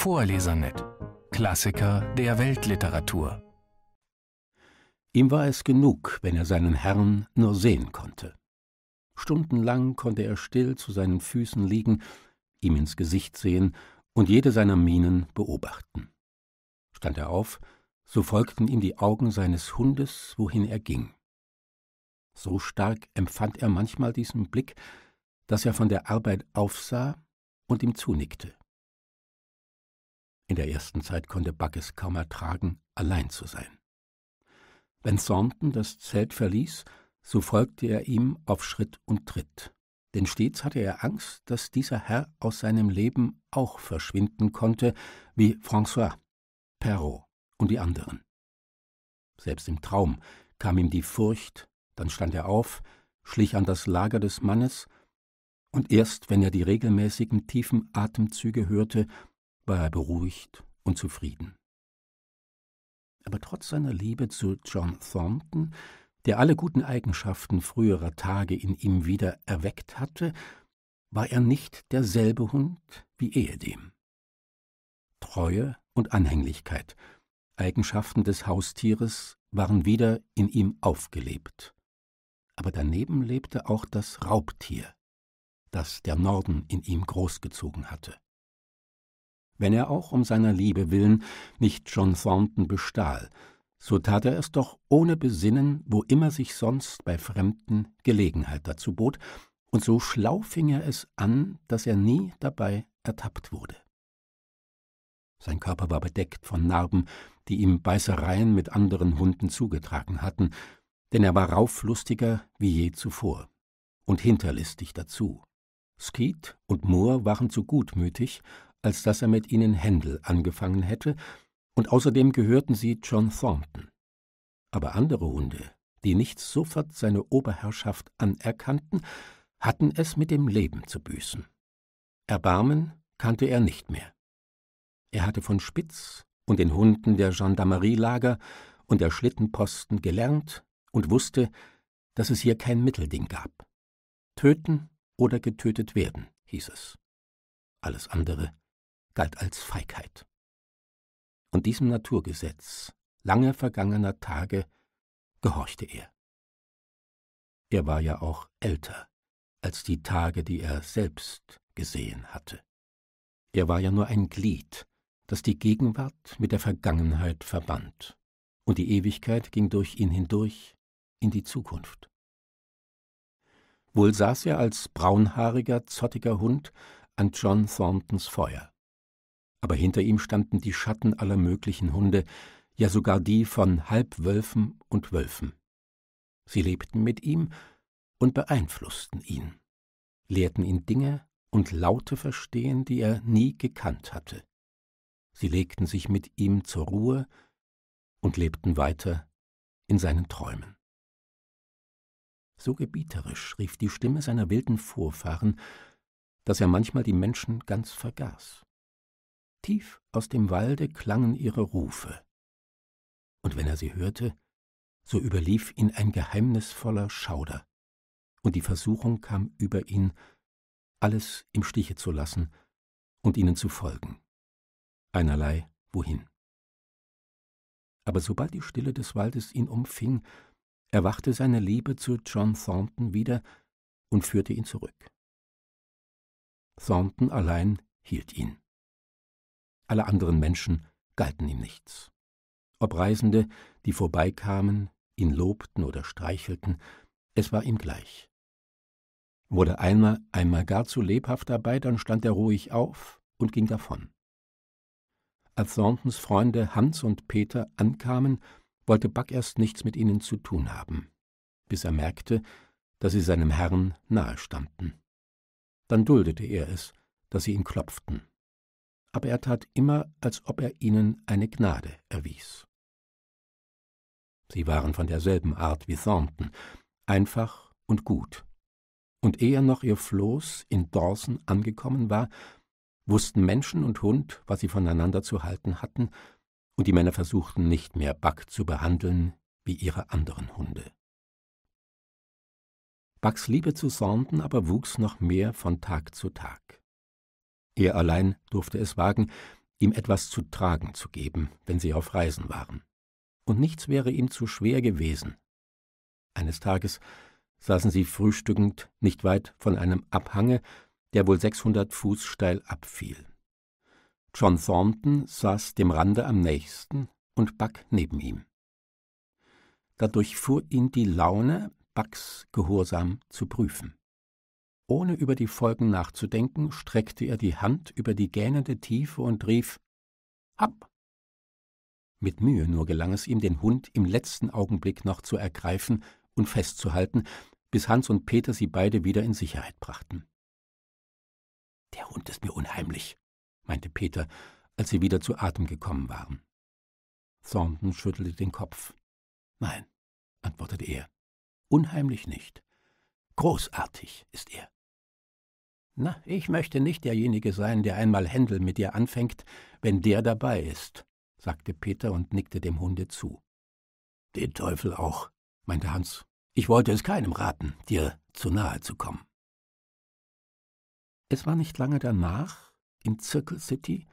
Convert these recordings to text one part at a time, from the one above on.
Vorlesernet. Klassiker der Weltliteratur. Ihm war es genug, wenn er seinen Herrn nur sehen konnte. Stundenlang konnte er still zu seinen Füßen liegen, ihm ins Gesicht sehen und jede seiner Mienen beobachten. Stand er auf, so folgten ihm die Augen seines Hundes, wohin er ging. So stark empfand er manchmal diesen Blick, dass er von der Arbeit aufsah und ihm zunickte. In der ersten Zeit konnte Buck es kaum ertragen, allein zu sein. Wenn Thornton das Zelt verließ, so folgte er ihm auf Schritt und Tritt. Denn stets hatte er Angst, dass dieser Herr aus seinem Leben auch verschwinden konnte, wie François, Perrault und die anderen. Selbst im Traum kam ihm die Furcht, dann stand er auf, schlich an das Lager des Mannes, und erst wenn er die regelmäßigen tiefen Atemzüge hörte, war er beruhigt und zufrieden. Aber trotz seiner Liebe zu John Thornton, der alle guten Eigenschaften früherer Tage in ihm wieder erweckt hatte, war er nicht derselbe Hund wie ehedem. Treue und Anhänglichkeit, Eigenschaften des Haustieres, waren wieder in ihm aufgelebt. Aber daneben lebte auch das Raubtier, das der Norden in ihm großgezogen hatte wenn er auch um seiner Liebe willen nicht John Thornton bestahl, so tat er es doch ohne Besinnen, wo immer sich sonst bei Fremden Gelegenheit dazu bot, und so schlau fing er es an, dass er nie dabei ertappt wurde. Sein Körper war bedeckt von Narben, die ihm Beißereien mit anderen Hunden zugetragen hatten, denn er war rauflustiger wie je zuvor und hinterlistig dazu. Skeet und Moore waren zu gutmütig, als dass er mit ihnen Händel angefangen hätte, und außerdem gehörten sie John Thornton. Aber andere Hunde, die nicht sofort seine Oberherrschaft anerkannten, hatten es mit dem Leben zu büßen. Erbarmen kannte er nicht mehr. Er hatte von Spitz und den Hunden der Gendarmerielager und der Schlittenposten gelernt und wusste, dass es hier kein Mittelding gab. Töten oder getötet werden, hieß es. Alles andere galt als Feigheit. Und diesem Naturgesetz lange vergangener Tage gehorchte er. Er war ja auch älter als die Tage, die er selbst gesehen hatte. Er war ja nur ein Glied, das die Gegenwart mit der Vergangenheit verband, und die Ewigkeit ging durch ihn hindurch in die Zukunft. Wohl saß er als braunhaariger, zottiger Hund an John Thorntons Feuer aber hinter ihm standen die Schatten aller möglichen Hunde, ja sogar die von Halbwölfen und Wölfen. Sie lebten mit ihm und beeinflussten ihn, lehrten ihn Dinge und Laute verstehen, die er nie gekannt hatte. Sie legten sich mit ihm zur Ruhe und lebten weiter in seinen Träumen. So gebieterisch rief die Stimme seiner wilden Vorfahren, dass er manchmal die Menschen ganz vergaß. Tief aus dem Walde klangen ihre Rufe. Und wenn er sie hörte, so überlief ihn ein geheimnisvoller Schauder, und die Versuchung kam über ihn, alles im Stiche zu lassen und ihnen zu folgen. Einerlei wohin. Aber sobald die Stille des Waldes ihn umfing, erwachte seine Liebe zu John Thornton wieder und führte ihn zurück. Thornton allein hielt ihn alle anderen Menschen galten ihm nichts. Ob Reisende, die vorbeikamen, ihn lobten oder streichelten, es war ihm gleich. Wurde einmal einmal gar zu lebhaft dabei, dann stand er ruhig auf und ging davon. Als Thorntons Freunde Hans und Peter ankamen, wollte Buck erst nichts mit ihnen zu tun haben, bis er merkte, dass sie seinem Herrn nahe standen. Dann duldete er es, dass sie ihn klopften aber er tat immer, als ob er ihnen eine Gnade erwies. Sie waren von derselben Art wie Thornton, einfach und gut. Und ehe noch ihr Floß in Dawson angekommen war, wussten Menschen und Hund, was sie voneinander zu halten hatten, und die Männer versuchten nicht mehr Buck zu behandeln wie ihre anderen Hunde. Bucks Liebe zu Thornton aber wuchs noch mehr von Tag zu Tag. Er allein durfte es wagen, ihm etwas zu tragen zu geben, wenn sie auf Reisen waren. Und nichts wäre ihm zu schwer gewesen. Eines Tages saßen sie frühstückend nicht weit von einem Abhange, der wohl 600 Fuß steil abfiel. John Thornton saß dem Rande am nächsten und Buck neben ihm. Dadurch fuhr ihn die Laune, Bucks Gehorsam zu prüfen. Ohne über die Folgen nachzudenken, streckte er die Hand über die gähnende Tiefe und rief Ab. Mit Mühe nur gelang es ihm, den Hund im letzten Augenblick noch zu ergreifen und festzuhalten, bis Hans und Peter sie beide wieder in Sicherheit brachten. Der Hund ist mir unheimlich, meinte Peter, als sie wieder zu Atem gekommen waren. Thornton schüttelte den Kopf. Nein, antwortete er, unheimlich nicht. Großartig ist er. Na, ich möchte nicht derjenige sein, der einmal Händel mit dir anfängt, wenn der dabei ist, sagte Peter und nickte dem Hunde zu. Den Teufel auch, meinte Hans. Ich wollte es keinem raten, dir zu nahe zu kommen. Es war nicht lange danach, in Circle City,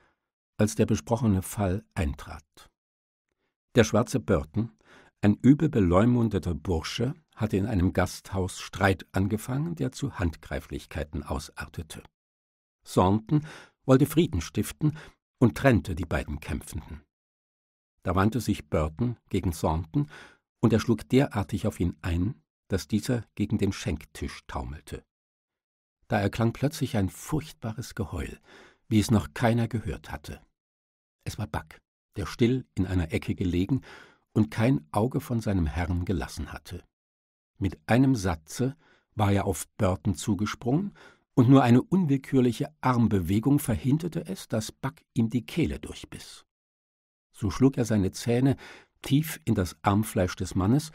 als der besprochene Fall eintrat. Der schwarze Burton, ein übel beleumundeter Bursche, hatte in einem Gasthaus Streit angefangen, der zu Handgreiflichkeiten ausartete. Thornton wollte Frieden stiften und trennte die beiden Kämpfenden. Da wandte sich Burton gegen Thornton und er schlug derartig auf ihn ein, dass dieser gegen den Schenktisch taumelte. Da erklang plötzlich ein furchtbares Geheul, wie es noch keiner gehört hatte. Es war Buck, der still in einer Ecke gelegen und kein Auge von seinem Herrn gelassen hatte. Mit einem Satze war er auf Burton zugesprungen, und nur eine unwillkürliche Armbewegung verhinderte es, dass Buck ihm die Kehle durchbiss. So schlug er seine Zähne tief in das Armfleisch des Mannes,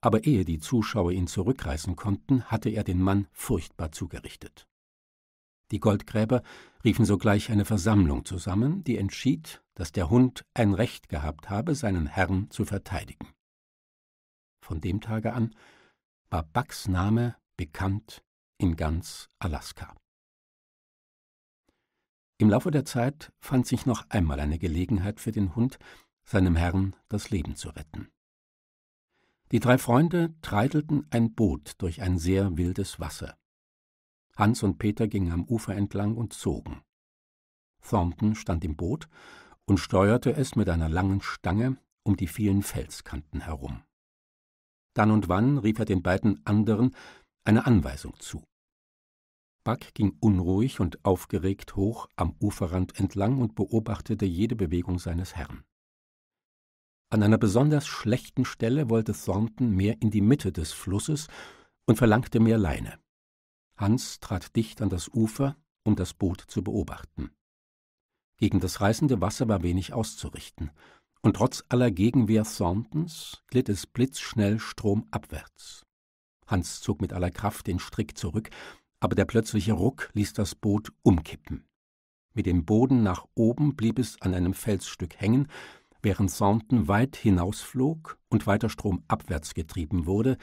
aber ehe die Zuschauer ihn zurückreißen konnten, hatte er den Mann furchtbar zugerichtet. Die Goldgräber riefen sogleich eine Versammlung zusammen, die entschied, dass der Hund ein Recht gehabt habe, seinen Herrn zu verteidigen. Von dem Tage an war Bucks Name bekannt in ganz Alaska. Im Laufe der Zeit fand sich noch einmal eine Gelegenheit für den Hund, seinem Herrn das Leben zu retten. Die drei Freunde treidelten ein Boot durch ein sehr wildes Wasser. Hans und Peter gingen am Ufer entlang und zogen. Thornton stand im Boot und steuerte es mit einer langen Stange um die vielen Felskanten herum. Dann und wann rief er den beiden anderen eine Anweisung zu. Buck ging unruhig und aufgeregt hoch am Uferrand entlang und beobachtete jede Bewegung seines Herrn. An einer besonders schlechten Stelle wollte Thornton mehr in die Mitte des Flusses und verlangte mehr Leine. Hans trat dicht an das Ufer, um das Boot zu beobachten. Gegen das reißende Wasser war wenig auszurichten und trotz aller Gegenwehr Thorntons glitt es blitzschnell stromabwärts. Hans zog mit aller Kraft den Strick zurück, aber der plötzliche Ruck ließ das Boot umkippen. Mit dem Boden nach oben blieb es an einem Felsstück hängen, während Thornton weit hinausflog und weiter stromabwärts getrieben wurde,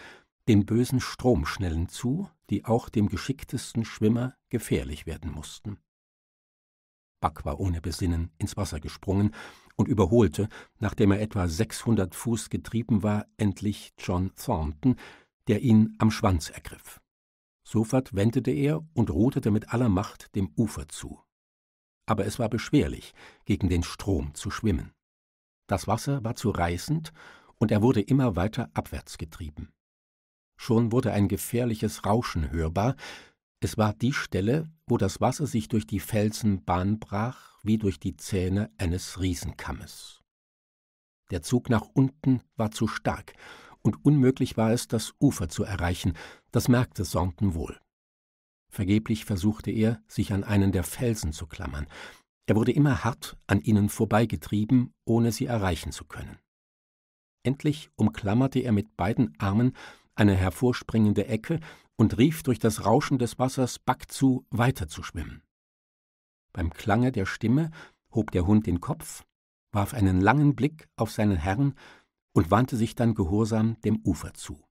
den bösen Stromschnellen zu, die auch dem geschicktesten Schwimmer gefährlich werden mussten. Buck war ohne Besinnen ins Wasser gesprungen und überholte, nachdem er etwa 600 Fuß getrieben war, endlich John Thornton, der ihn am Schwanz ergriff. Sofort wendete er und ruderte mit aller Macht dem Ufer zu. Aber es war beschwerlich, gegen den Strom zu schwimmen. Das Wasser war zu reißend und er wurde immer weiter abwärts getrieben. Schon wurde ein gefährliches Rauschen hörbar. Es war die Stelle, wo das Wasser sich durch die Felsenbahn brach wie durch die Zähne eines Riesenkammes. Der Zug nach unten war zu stark, und unmöglich war es, das Ufer zu erreichen, das merkte Saunton wohl. Vergeblich versuchte er, sich an einen der Felsen zu klammern. Er wurde immer hart an ihnen vorbeigetrieben, ohne sie erreichen zu können. Endlich umklammerte er mit beiden Armen eine hervorspringende Ecke und rief durch das Rauschen des Wassers Back zu, weiterzuschwimmen. Beim Klange der Stimme hob der Hund den Kopf, warf einen langen Blick auf seinen Herrn und wandte sich dann gehorsam dem Ufer zu.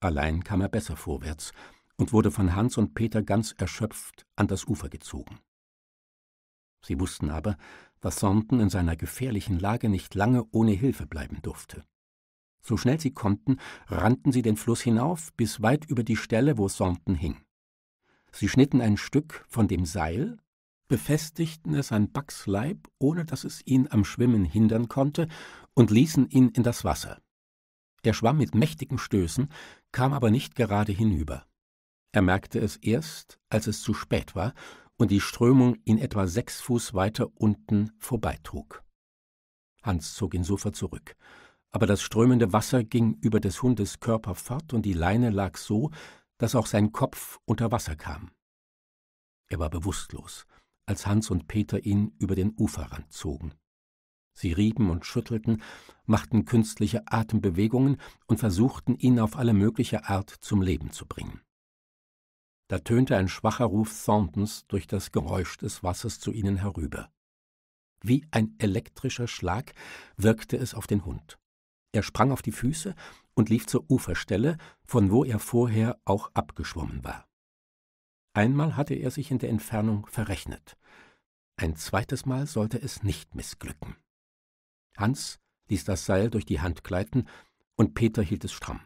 Allein kam er besser vorwärts und wurde von Hans und Peter ganz erschöpft an das Ufer gezogen. Sie wussten aber, dass Sonden in seiner gefährlichen Lage nicht lange ohne Hilfe bleiben durfte. So schnell sie konnten, rannten sie den Fluss hinauf bis weit über die Stelle, wo Sonden hing. Sie schnitten ein Stück von dem Seil befestigten es an Bucks Leib, ohne dass es ihn am Schwimmen hindern konnte, und ließen ihn in das Wasser. Er schwamm mit mächtigen Stößen, kam aber nicht gerade hinüber. Er merkte es erst, als es zu spät war und die Strömung ihn etwa sechs Fuß weiter unten vorbeitrug. Hans zog ihn sofort zurück, aber das strömende Wasser ging über des Hundes Körper fort und die Leine lag so, dass auch sein Kopf unter Wasser kam. Er war bewusstlos, als Hans und Peter ihn über den Uferrand zogen. Sie rieben und schüttelten, machten künstliche Atembewegungen und versuchten, ihn auf alle mögliche Art zum Leben zu bringen. Da tönte ein schwacher Ruf Thorntons durch das Geräusch des Wassers zu ihnen herüber. Wie ein elektrischer Schlag wirkte es auf den Hund. Er sprang auf die Füße und lief zur Uferstelle, von wo er vorher auch abgeschwommen war. Einmal hatte er sich in der Entfernung verrechnet. Ein zweites Mal sollte es nicht missglücken. Hans ließ das Seil durch die Hand gleiten, und Peter hielt es stramm.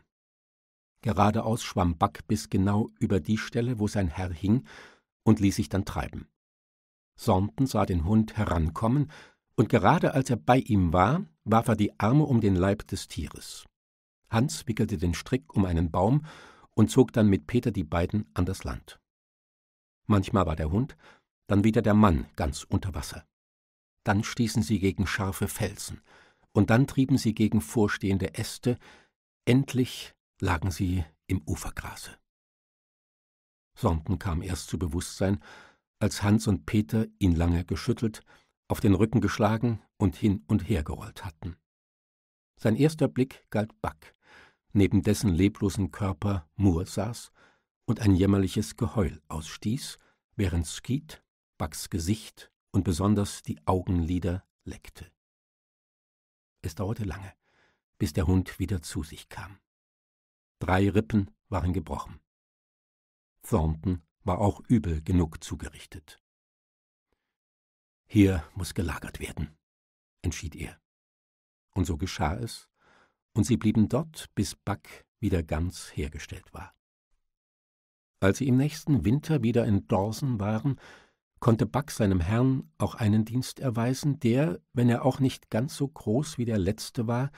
Geradeaus schwamm Back bis genau über die Stelle, wo sein Herr hing, und ließ sich dann treiben. Sornten sah den Hund herankommen, und gerade als er bei ihm war, warf er die Arme um den Leib des Tieres. Hans wickelte den Strick um einen Baum und zog dann mit Peter die beiden an das Land. Manchmal war der Hund, dann wieder der Mann ganz unter Wasser. Dann stießen sie gegen scharfe Felsen, und dann trieben sie gegen vorstehende Äste, endlich lagen sie im Ufergrase. Sonden kam erst zu Bewusstsein, als Hans und Peter ihn lange geschüttelt, auf den Rücken geschlagen und hin und her gerollt hatten. Sein erster Blick galt Back, neben dessen leblosen Körper Moore saß und ein jämmerliches Geheul ausstieß, während Skeet Bucks Gesicht und besonders die Augenlider leckte. Es dauerte lange, bis der Hund wieder zu sich kam. Drei Rippen waren gebrochen. Thornton war auch übel genug zugerichtet. Hier muss gelagert werden, entschied er. Und so geschah es, und sie blieben dort, bis Buck wieder ganz hergestellt war. Als sie im nächsten Winter wieder in Dorsen waren, konnte Buck seinem Herrn auch einen Dienst erweisen, der, wenn er auch nicht ganz so groß wie der letzte war,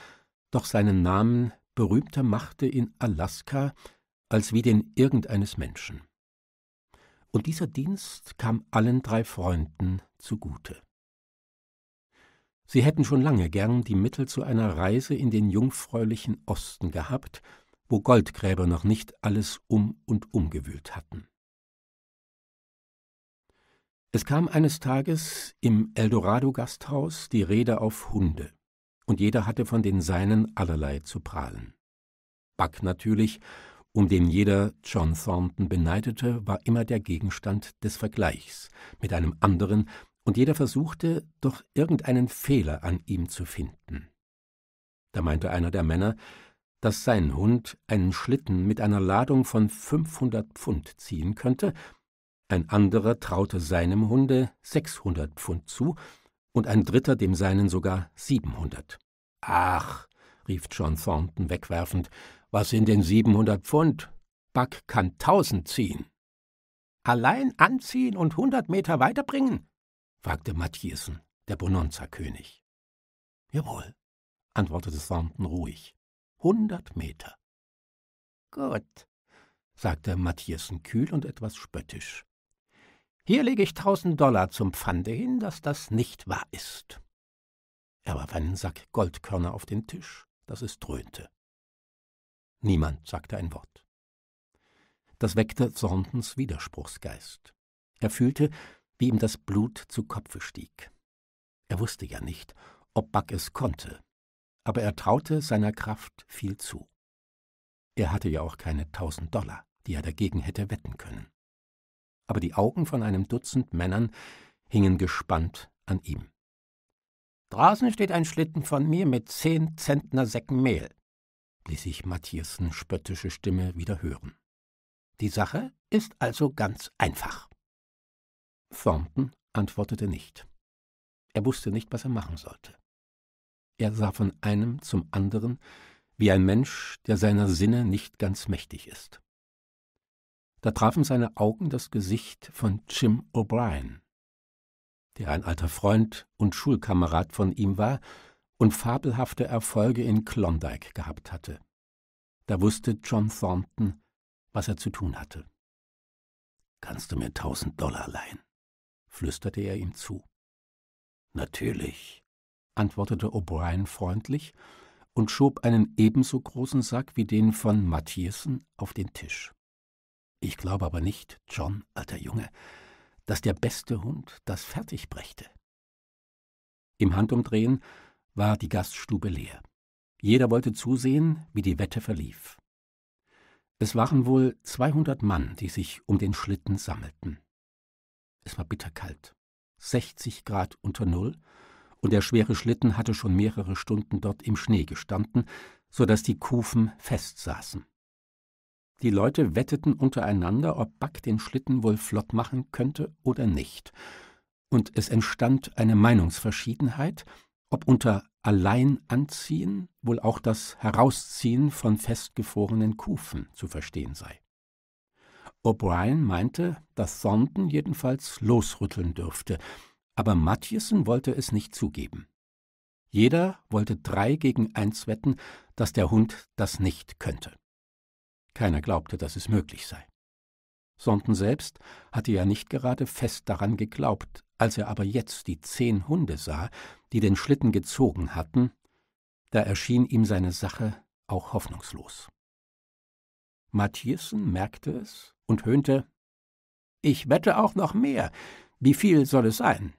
doch seinen Namen berühmter machte in Alaska als wie den irgendeines Menschen. Und dieser Dienst kam allen drei Freunden zugute. Sie hätten schon lange gern die Mittel zu einer Reise in den jungfräulichen Osten gehabt, wo Goldgräber noch nicht alles um und umgewühlt hatten. Es kam eines Tages im Eldorado-Gasthaus die Rede auf Hunde, und jeder hatte von den Seinen allerlei zu prahlen. Buck natürlich, um den jeder John Thornton beneidete, war immer der Gegenstand des Vergleichs mit einem anderen, und jeder versuchte, doch irgendeinen Fehler an ihm zu finden. Da meinte einer der Männer, dass sein Hund einen Schlitten mit einer Ladung von 500 Pfund ziehen könnte, ein anderer traute seinem Hunde 600 Pfund zu und ein dritter dem seinen sogar 700. Ach, rief John Thornton wegwerfend, was sind denn 700 Pfund? Buck kann 1000 ziehen. Allein anziehen und 100 Meter weiterbringen? fragte Matthiessen, der bononza könig Jawohl, antwortete Thornton ruhig hundert Meter. Gut, sagte Matthiessen kühl und etwas spöttisch. Hier lege ich tausend Dollar zum Pfande hin, dass das nicht wahr ist. Er warf einen Sack Goldkörner auf den Tisch, dass es dröhnte. Niemand sagte ein Wort. Das weckte Sondens Widerspruchsgeist. Er fühlte, wie ihm das Blut zu Kopfe stieg. Er wusste ja nicht, ob Buck es konnte, aber er traute seiner Kraft viel zu. Er hatte ja auch keine tausend Dollar, die er dagegen hätte wetten können. Aber die Augen von einem Dutzend Männern hingen gespannt an ihm. Draußen steht ein Schlitten von mir mit zehn Zentner Säcken Mehl, ließ sich Matthiasen spöttische Stimme wieder hören. Die Sache ist also ganz einfach. Thornton antwortete nicht. Er wusste nicht, was er machen sollte. Er sah von einem zum anderen wie ein Mensch, der seiner Sinne nicht ganz mächtig ist. Da trafen seine Augen das Gesicht von Jim O'Brien, der ein alter Freund und Schulkamerad von ihm war und fabelhafte Erfolge in Klondike gehabt hatte. Da wusste John Thornton, was er zu tun hatte. Kannst du mir tausend Dollar leihen? flüsterte er ihm zu. Natürlich, antwortete O'Brien freundlich und schob einen ebenso großen Sack wie den von Matthiessen auf den Tisch. Ich glaube aber nicht, John, alter Junge, dass der beste Hund das fertig brächte. Im Handumdrehen war die Gaststube leer. Jeder wollte zusehen, wie die Wette verlief. Es waren wohl 200 Mann, die sich um den Schlitten sammelten. Es war bitterkalt, 60 Grad unter Null, und der schwere Schlitten hatte schon mehrere Stunden dort im Schnee gestanden, so daß die Kufen festsaßen. Die Leute wetteten untereinander, ob Back den Schlitten wohl flott machen könnte oder nicht, und es entstand eine Meinungsverschiedenheit, ob unter allein anziehen wohl auch das Herausziehen von festgefrorenen Kufen zu verstehen sei. O'Brien meinte, dass Thornton jedenfalls losrütteln dürfte, aber Matthiessen wollte es nicht zugeben. Jeder wollte drei gegen eins wetten, dass der Hund das nicht könnte. Keiner glaubte, dass es möglich sei. Sonden selbst hatte ja nicht gerade fest daran geglaubt, als er aber jetzt die zehn Hunde sah, die den Schlitten gezogen hatten, da erschien ihm seine Sache auch hoffnungslos. Matthiessen merkte es und höhnte Ich wette auch noch mehr. Wie viel soll es sein?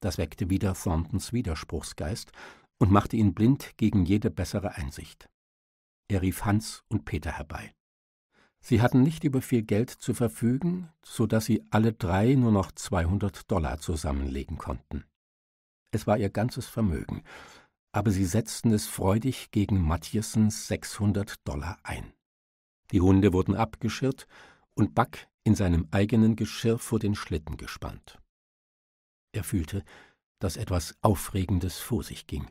Das weckte wieder Thorntons Widerspruchsgeist und machte ihn blind gegen jede bessere Einsicht. Er rief Hans und Peter herbei. Sie hatten nicht über viel Geld zu verfügen, so dass sie alle drei nur noch 200 Dollar zusammenlegen konnten. Es war ihr ganzes Vermögen, aber sie setzten es freudig gegen Mathiessens 600 Dollar ein. Die Hunde wurden abgeschirrt und Buck in seinem eigenen Geschirr vor den Schlitten gespannt. Er fühlte, dass etwas Aufregendes vor sich ging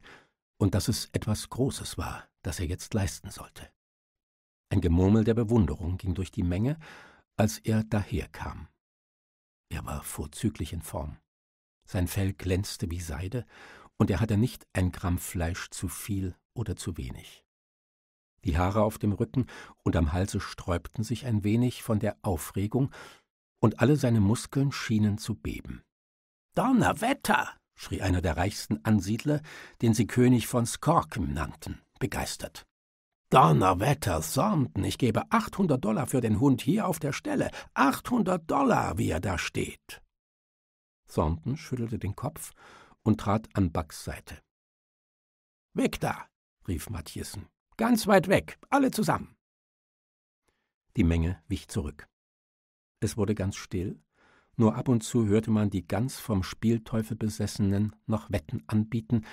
und dass es etwas Großes war, das er jetzt leisten sollte. Ein Gemurmel der Bewunderung ging durch die Menge, als er daherkam. Er war vorzüglich in Form. Sein Fell glänzte wie Seide, und er hatte nicht ein Gramm Fleisch zu viel oder zu wenig. Die Haare auf dem Rücken und am Halse sträubten sich ein wenig von der Aufregung, und alle seine Muskeln schienen zu beben. Donnerwetter! schrie einer der reichsten Ansiedler, den sie König von Skorkem nannten, begeistert. Donnerwetter, Thornton, ich gebe 800 Dollar für den Hund hier auf der Stelle. 800 Dollar, wie er da steht. Thornton schüttelte den Kopf und trat an Bucks Seite. Weg da, rief Matthiessen. Ganz weit weg, alle zusammen. Die Menge wich zurück. Es wurde ganz still, nur ab und zu hörte man die ganz vom Spielteufel besessenen noch Wetten anbieten,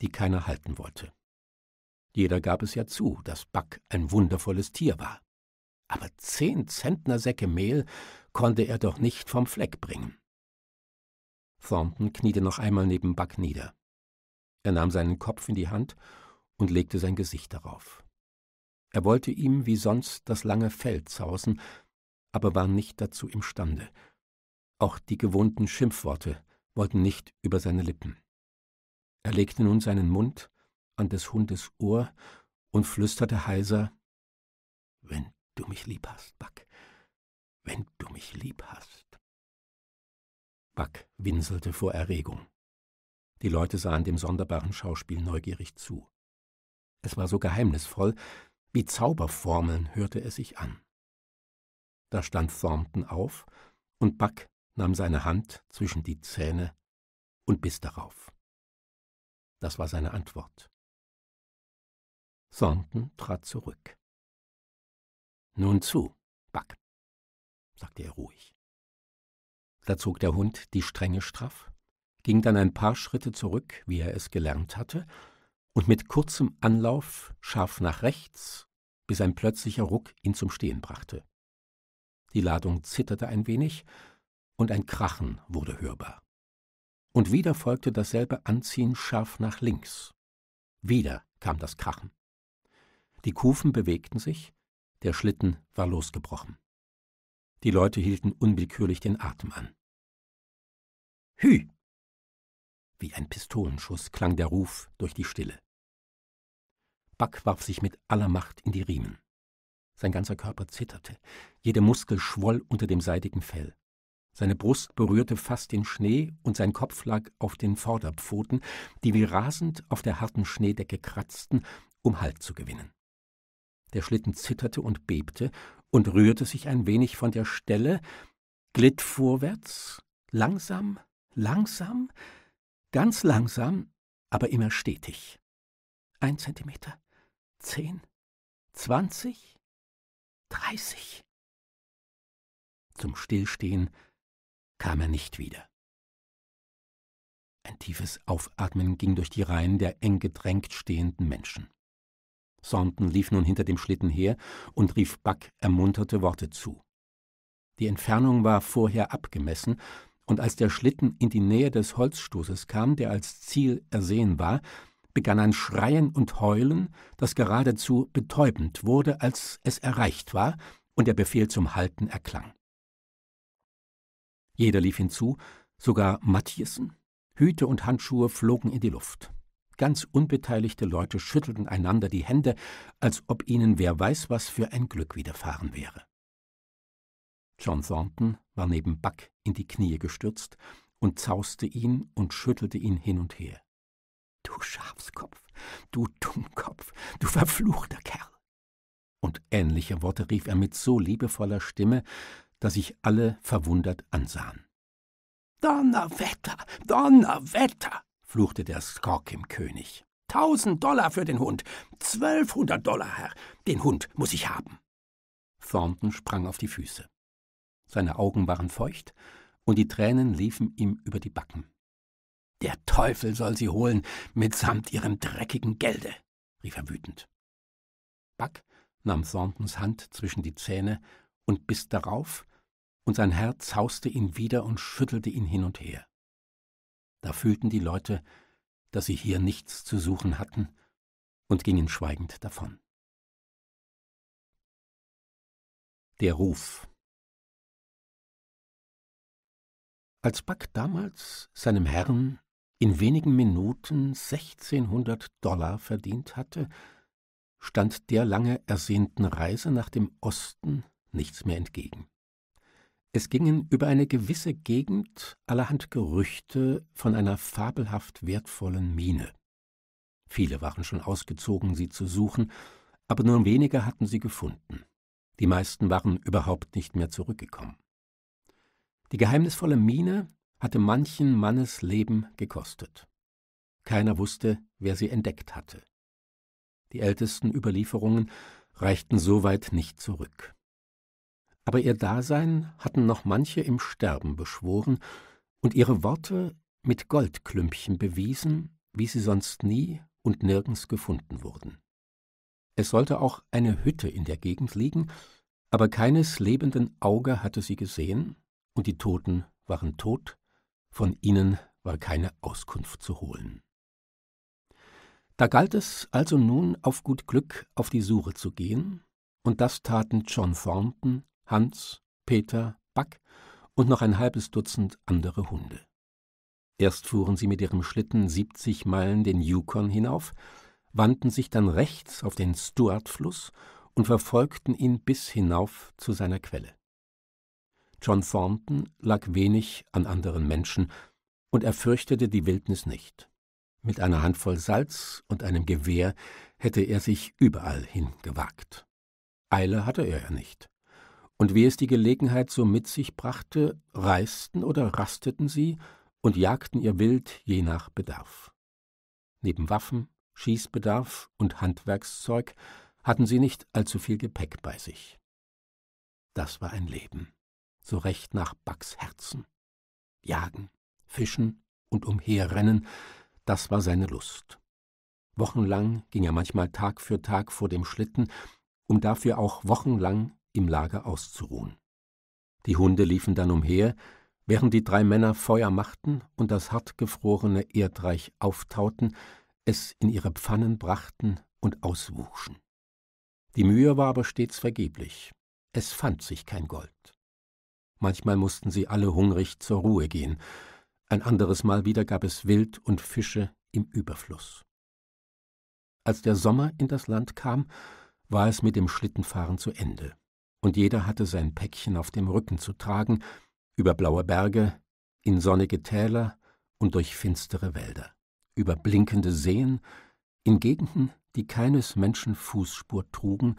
die keiner halten wollte. Jeder gab es ja zu, dass Buck ein wundervolles Tier war. Aber zehn Zentnersäcke Mehl konnte er doch nicht vom Fleck bringen. Thornton kniete noch einmal neben Buck nieder. Er nahm seinen Kopf in die Hand und legte sein Gesicht darauf. Er wollte ihm wie sonst das lange Fell zausen, aber war nicht dazu imstande, auch die gewohnten Schimpfworte wollten nicht über seine Lippen. Er legte nun seinen Mund an des Hundes Ohr und flüsterte heiser Wenn du mich lieb hast, Buck, wenn du mich lieb hast. Buck winselte vor Erregung. Die Leute sahen dem sonderbaren Schauspiel neugierig zu. Es war so geheimnisvoll, wie Zauberformeln hörte es sich an. Da stand Thornton auf, und Buck nahm seine Hand zwischen die Zähne und biss darauf. Das war seine Antwort. Thornton trat zurück. Nun zu, Buck, sagte er ruhig. Da zog der Hund die Stränge straff, ging dann ein paar Schritte zurück, wie er es gelernt hatte, und mit kurzem Anlauf scharf nach rechts, bis ein plötzlicher Ruck ihn zum Stehen brachte. Die Ladung zitterte ein wenig, und ein Krachen wurde hörbar. Und wieder folgte dasselbe Anziehen scharf nach links. Wieder kam das Krachen. Die Kufen bewegten sich, der Schlitten war losgebrochen. Die Leute hielten unwillkürlich den Atem an. Hü! Wie ein Pistolenschuss klang der Ruf durch die Stille. Buck warf sich mit aller Macht in die Riemen. Sein ganzer Körper zitterte, jede Muskel schwoll unter dem seidigen Fell. Seine Brust berührte fast den Schnee und sein Kopf lag auf den Vorderpfoten, die wie rasend auf der harten Schneedecke kratzten, um Halt zu gewinnen. Der Schlitten zitterte und bebte und rührte sich ein wenig von der Stelle, glitt vorwärts, langsam, langsam, ganz langsam, aber immer stetig. Ein Zentimeter, zehn, zwanzig, dreißig. Zum Stillstehen kam er nicht wieder. Ein tiefes Aufatmen ging durch die Reihen der eng gedrängt stehenden Menschen. Thornton lief nun hinter dem Schlitten her und rief Buck ermunterte Worte zu. Die Entfernung war vorher abgemessen, und als der Schlitten in die Nähe des Holzstoßes kam, der als Ziel ersehen war, begann ein Schreien und Heulen, das geradezu betäubend wurde, als es erreicht war und der Befehl zum Halten erklang. Jeder lief hinzu, sogar Matthiessen. Hüte und Handschuhe flogen in die Luft. Ganz unbeteiligte Leute schüttelten einander die Hände, als ob ihnen wer weiß, was für ein Glück widerfahren wäre. John Thornton war neben Buck in die Knie gestürzt und zauste ihn und schüttelte ihn hin und her. Du Schafskopf, du Dummkopf, du verfluchter Kerl! Und ähnliche Worte rief er mit so liebevoller Stimme, dass sich alle verwundert ansahen. Donnerwetter, Donnerwetter, fluchte der Skork im könig Tausend Dollar für den Hund, zwölfhundert Dollar, Herr. Den Hund muß ich haben. Thornton sprang auf die Füße. Seine Augen waren feucht und die Tränen liefen ihm über die Backen. Der Teufel soll sie holen, mitsamt ihrem dreckigen Gelde, rief er wütend. Buck nahm Thorntons Hand zwischen die Zähne und biss darauf, und sein Herz hauste ihn wieder und schüttelte ihn hin und her. Da fühlten die Leute, dass sie hier nichts zu suchen hatten und gingen schweigend davon. Der Ruf Als Buck damals seinem Herrn in wenigen Minuten 1600 Dollar verdient hatte, stand der lange ersehnten Reise nach dem Osten nichts mehr entgegen. Es gingen über eine gewisse Gegend allerhand Gerüchte von einer fabelhaft wertvollen Mine. Viele waren schon ausgezogen, sie zu suchen, aber nur wenige hatten sie gefunden. Die meisten waren überhaupt nicht mehr zurückgekommen. Die geheimnisvolle Mine hatte manchen Mannes Leben gekostet. Keiner wusste, wer sie entdeckt hatte. Die ältesten Überlieferungen reichten so weit nicht zurück aber ihr Dasein hatten noch manche im Sterben beschworen und ihre Worte mit Goldklümpchen bewiesen, wie sie sonst nie und nirgends gefunden wurden. Es sollte auch eine Hütte in der Gegend liegen, aber keines lebenden Auge hatte sie gesehen, und die Toten waren tot, von ihnen war keine Auskunft zu holen. Da galt es also nun auf gut Glück auf die Suche zu gehen, und das taten John Thornton Hans, Peter, Back und noch ein halbes Dutzend andere Hunde. Erst fuhren sie mit ihrem Schlitten 70 Meilen den Yukon hinauf, wandten sich dann rechts auf den Stuart-Fluss und verfolgten ihn bis hinauf zu seiner Quelle. John Thornton lag wenig an anderen Menschen, und er fürchtete die Wildnis nicht. Mit einer Handvoll Salz und einem Gewehr hätte er sich überall hingewagt. Eile hatte er ja nicht und wie es die Gelegenheit so mit sich brachte, reisten oder rasteten sie und jagten ihr Wild je nach Bedarf. Neben Waffen, Schießbedarf und Handwerkszeug hatten sie nicht allzu viel Gepäck bei sich. Das war ein Leben, so recht nach Bucks Herzen. Jagen, fischen und umherrennen, das war seine Lust. Wochenlang ging er manchmal Tag für Tag vor dem Schlitten, um dafür auch wochenlang im Lager auszuruhen. Die Hunde liefen dann umher, während die drei Männer Feuer machten und das hartgefrorene Erdreich auftauten, es in ihre Pfannen brachten und auswuchschen. Die Mühe war aber stets vergeblich. Es fand sich kein Gold. Manchmal mussten sie alle hungrig zur Ruhe gehen, ein anderes Mal wieder gab es Wild und Fische im Überfluss. Als der Sommer in das Land kam, war es mit dem Schlittenfahren zu Ende und jeder hatte sein Päckchen auf dem Rücken zu tragen, über blaue Berge, in sonnige Täler und durch finstere Wälder, über blinkende Seen, in Gegenden, die keines Menschen Fußspur trugen,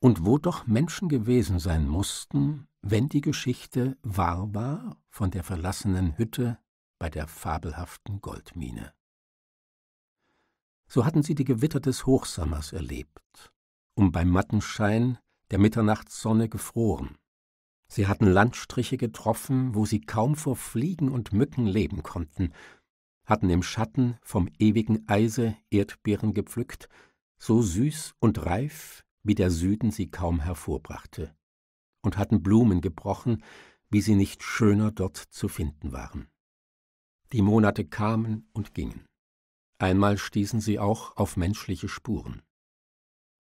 und wo doch Menschen gewesen sein mussten, wenn die Geschichte wahr war von der verlassenen Hütte bei der fabelhaften Goldmine. So hatten sie die Gewitter des Hochsommers erlebt, um beim matten Schein der Mitternachtssonne gefroren. Sie hatten Landstriche getroffen, wo sie kaum vor Fliegen und Mücken leben konnten, hatten im Schatten vom ewigen Eise Erdbeeren gepflückt, so süß und reif, wie der Süden sie kaum hervorbrachte, und hatten Blumen gebrochen, wie sie nicht schöner dort zu finden waren. Die Monate kamen und gingen. Einmal stießen sie auch auf menschliche Spuren.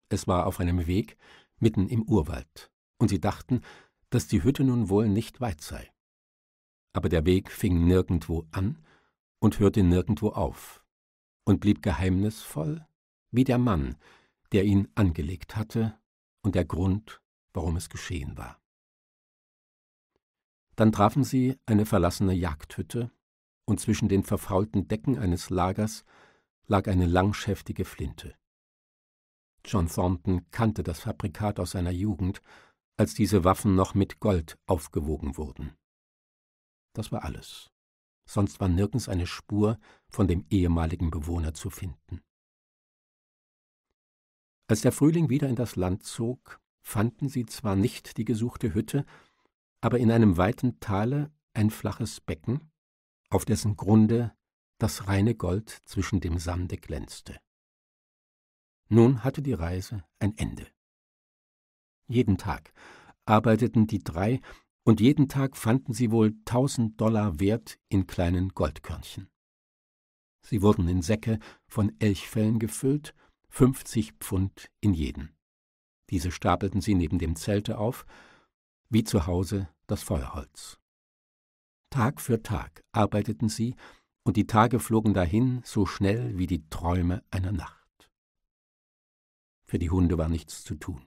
Es war auf einem Weg, mitten im Urwald, und sie dachten, dass die Hütte nun wohl nicht weit sei. Aber der Weg fing nirgendwo an und hörte nirgendwo auf und blieb geheimnisvoll wie der Mann, der ihn angelegt hatte und der Grund, warum es geschehen war. Dann trafen sie eine verlassene Jagdhütte, und zwischen den verfaulten Decken eines Lagers lag eine langschäftige Flinte. John Thornton kannte das Fabrikat aus seiner Jugend, als diese Waffen noch mit Gold aufgewogen wurden. Das war alles. Sonst war nirgends eine Spur von dem ehemaligen Bewohner zu finden. Als der Frühling wieder in das Land zog, fanden sie zwar nicht die gesuchte Hütte, aber in einem weiten Tale ein flaches Becken, auf dessen Grunde das reine Gold zwischen dem Sande glänzte. Nun hatte die Reise ein Ende. Jeden Tag arbeiteten die drei und jeden Tag fanden sie wohl tausend Dollar wert in kleinen Goldkörnchen. Sie wurden in Säcke von Elchfellen gefüllt, fünfzig Pfund in jeden. Diese stapelten sie neben dem Zelte auf, wie zu Hause das Feuerholz. Tag für Tag arbeiteten sie, und die Tage flogen dahin so schnell wie die Träume einer Nacht. Für die Hunde war nichts zu tun.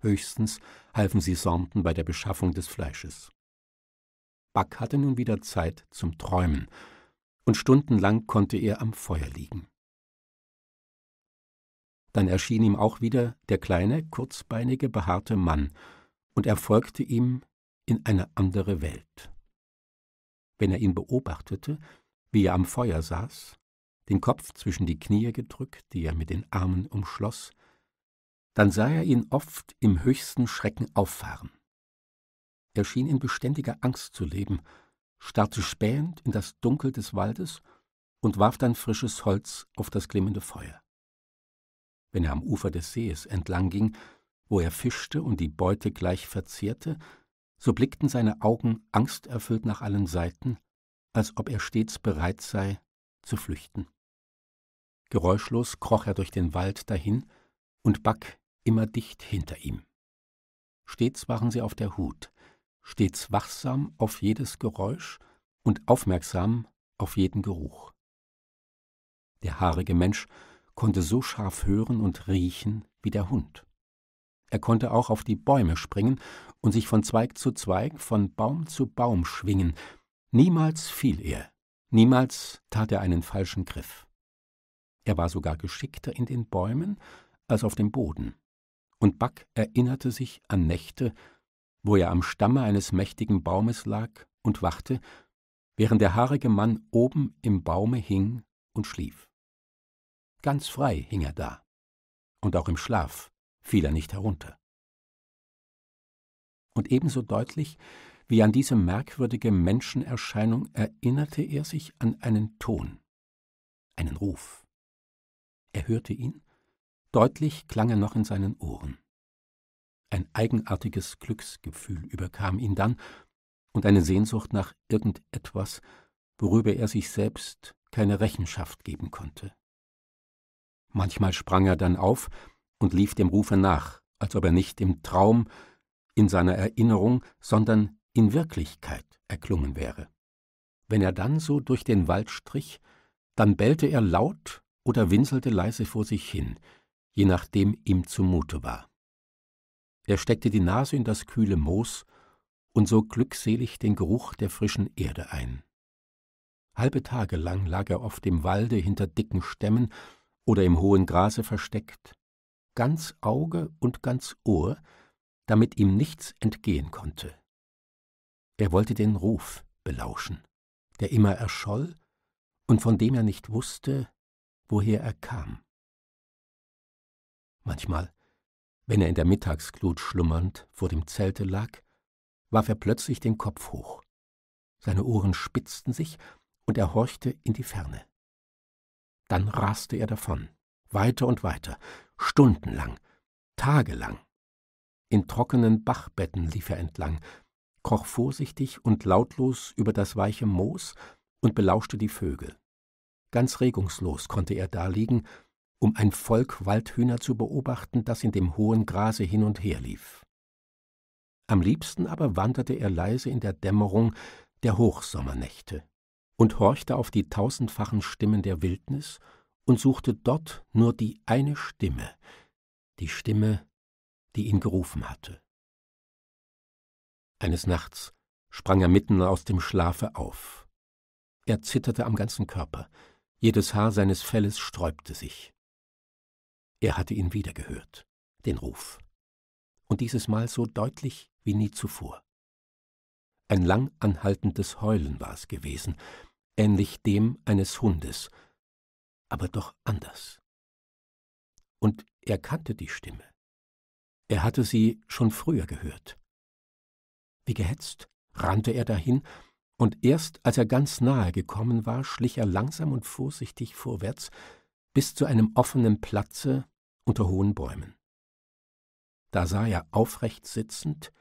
Höchstens halfen sie Sonden bei der Beschaffung des Fleisches. Buck hatte nun wieder Zeit zum Träumen, und stundenlang konnte er am Feuer liegen. Dann erschien ihm auch wieder der kleine, kurzbeinige, behaarte Mann, und er folgte ihm in eine andere Welt. Wenn er ihn beobachtete, wie er am Feuer saß, den Kopf zwischen die Knie gedrückt, die er mit den Armen umschloss, dann sah er ihn oft im höchsten Schrecken auffahren. Er schien in beständiger Angst zu leben, starrte spähend in das Dunkel des Waldes und warf dann frisches Holz auf das glimmende Feuer. Wenn er am Ufer des Sees entlang ging, wo er fischte und die Beute gleich verzehrte, so blickten seine Augen angsterfüllt nach allen Seiten, als ob er stets bereit sei, zu flüchten. Geräuschlos kroch er durch den Wald dahin und Buck immer dicht hinter ihm. Stets waren sie auf der Hut, stets wachsam auf jedes Geräusch und aufmerksam auf jeden Geruch. Der haarige Mensch konnte so scharf hören und riechen wie der Hund. Er konnte auch auf die Bäume springen und sich von Zweig zu Zweig, von Baum zu Baum schwingen. Niemals fiel er, niemals tat er einen falschen Griff. Er war sogar geschickter in den Bäumen als auf dem Boden und Buck erinnerte sich an Nächte, wo er am Stamme eines mächtigen Baumes lag und wachte, während der haarige Mann oben im Baume hing und schlief. Ganz frei hing er da, und auch im Schlaf fiel er nicht herunter. Und ebenso deutlich wie an diese merkwürdige Menschenerscheinung erinnerte er sich an einen Ton, einen Ruf. Er hörte ihn Deutlich klang er noch in seinen Ohren. Ein eigenartiges Glücksgefühl überkam ihn dann und eine Sehnsucht nach irgendetwas, worüber er sich selbst keine Rechenschaft geben konnte. Manchmal sprang er dann auf und lief dem Rufe nach, als ob er nicht im Traum, in seiner Erinnerung, sondern in Wirklichkeit erklungen wäre. Wenn er dann so durch den Wald strich, dann bellte er laut oder winselte leise vor sich hin, je nachdem ihm zumute war. Er steckte die Nase in das kühle Moos und so glückselig den Geruch der frischen Erde ein. Halbe Tage lang lag er oft im Walde hinter dicken Stämmen oder im hohen Grase versteckt, ganz Auge und ganz Ohr, damit ihm nichts entgehen konnte. Er wollte den Ruf belauschen, der immer erscholl und von dem er nicht wusste, woher er kam. Manchmal, wenn er in der Mittagsglut schlummernd vor dem Zelte lag, warf er plötzlich den Kopf hoch. Seine Ohren spitzten sich und er horchte in die Ferne. Dann raste er davon, weiter und weiter, stundenlang, tagelang. In trockenen Bachbetten lief er entlang, kroch vorsichtig und lautlos über das weiche Moos und belauschte die Vögel. Ganz regungslos konnte er da liegen um ein Volk Waldhühner zu beobachten, das in dem hohen Grase hin und her lief. Am liebsten aber wanderte er leise in der Dämmerung der Hochsommernächte und horchte auf die tausendfachen Stimmen der Wildnis und suchte dort nur die eine Stimme, die Stimme, die ihn gerufen hatte. Eines Nachts sprang er mitten aus dem Schlafe auf. Er zitterte am ganzen Körper, jedes Haar seines Felles sträubte sich. Er hatte ihn wieder gehört, den Ruf. Und dieses Mal so deutlich wie nie zuvor. Ein lang anhaltendes Heulen war es gewesen, ähnlich dem eines Hundes, aber doch anders. Und er kannte die Stimme. Er hatte sie schon früher gehört. Wie gehetzt rannte er dahin, und erst als er ganz nahe gekommen war, schlich er langsam und vorsichtig vorwärts, bis zu einem offenen Platze unter hohen Bäumen. Da sah er aufrecht sitzend,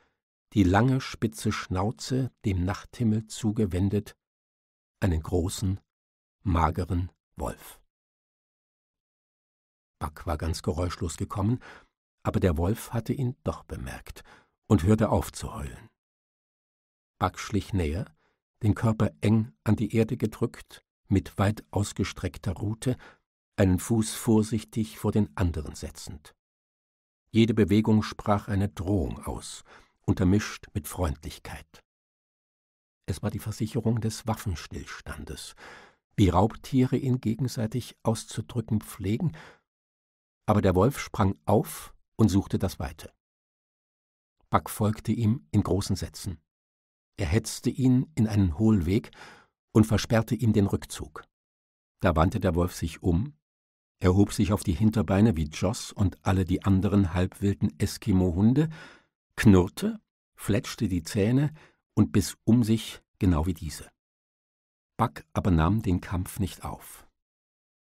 die lange spitze Schnauze dem Nachthimmel zugewendet, einen großen, mageren Wolf. Buck war ganz geräuschlos gekommen, aber der Wolf hatte ihn doch bemerkt und hörte auf zu heulen. Buck schlich näher, den Körper eng an die Erde gedrückt, mit weit ausgestreckter Rute, einen Fuß vorsichtig vor den anderen setzend. Jede Bewegung sprach eine Drohung aus, untermischt mit Freundlichkeit. Es war die Versicherung des Waffenstillstandes, wie Raubtiere ihn gegenseitig auszudrücken pflegen, aber der Wolf sprang auf und suchte das Weite. Buck folgte ihm in großen Sätzen. Er hetzte ihn in einen Hohlweg und versperrte ihm den Rückzug. Da wandte der Wolf sich um er hob sich auf die Hinterbeine wie Joss und alle die anderen halbwilden Eskimo-Hunde, knurrte, fletschte die Zähne und biss um sich genau wie diese. Buck aber nahm den Kampf nicht auf.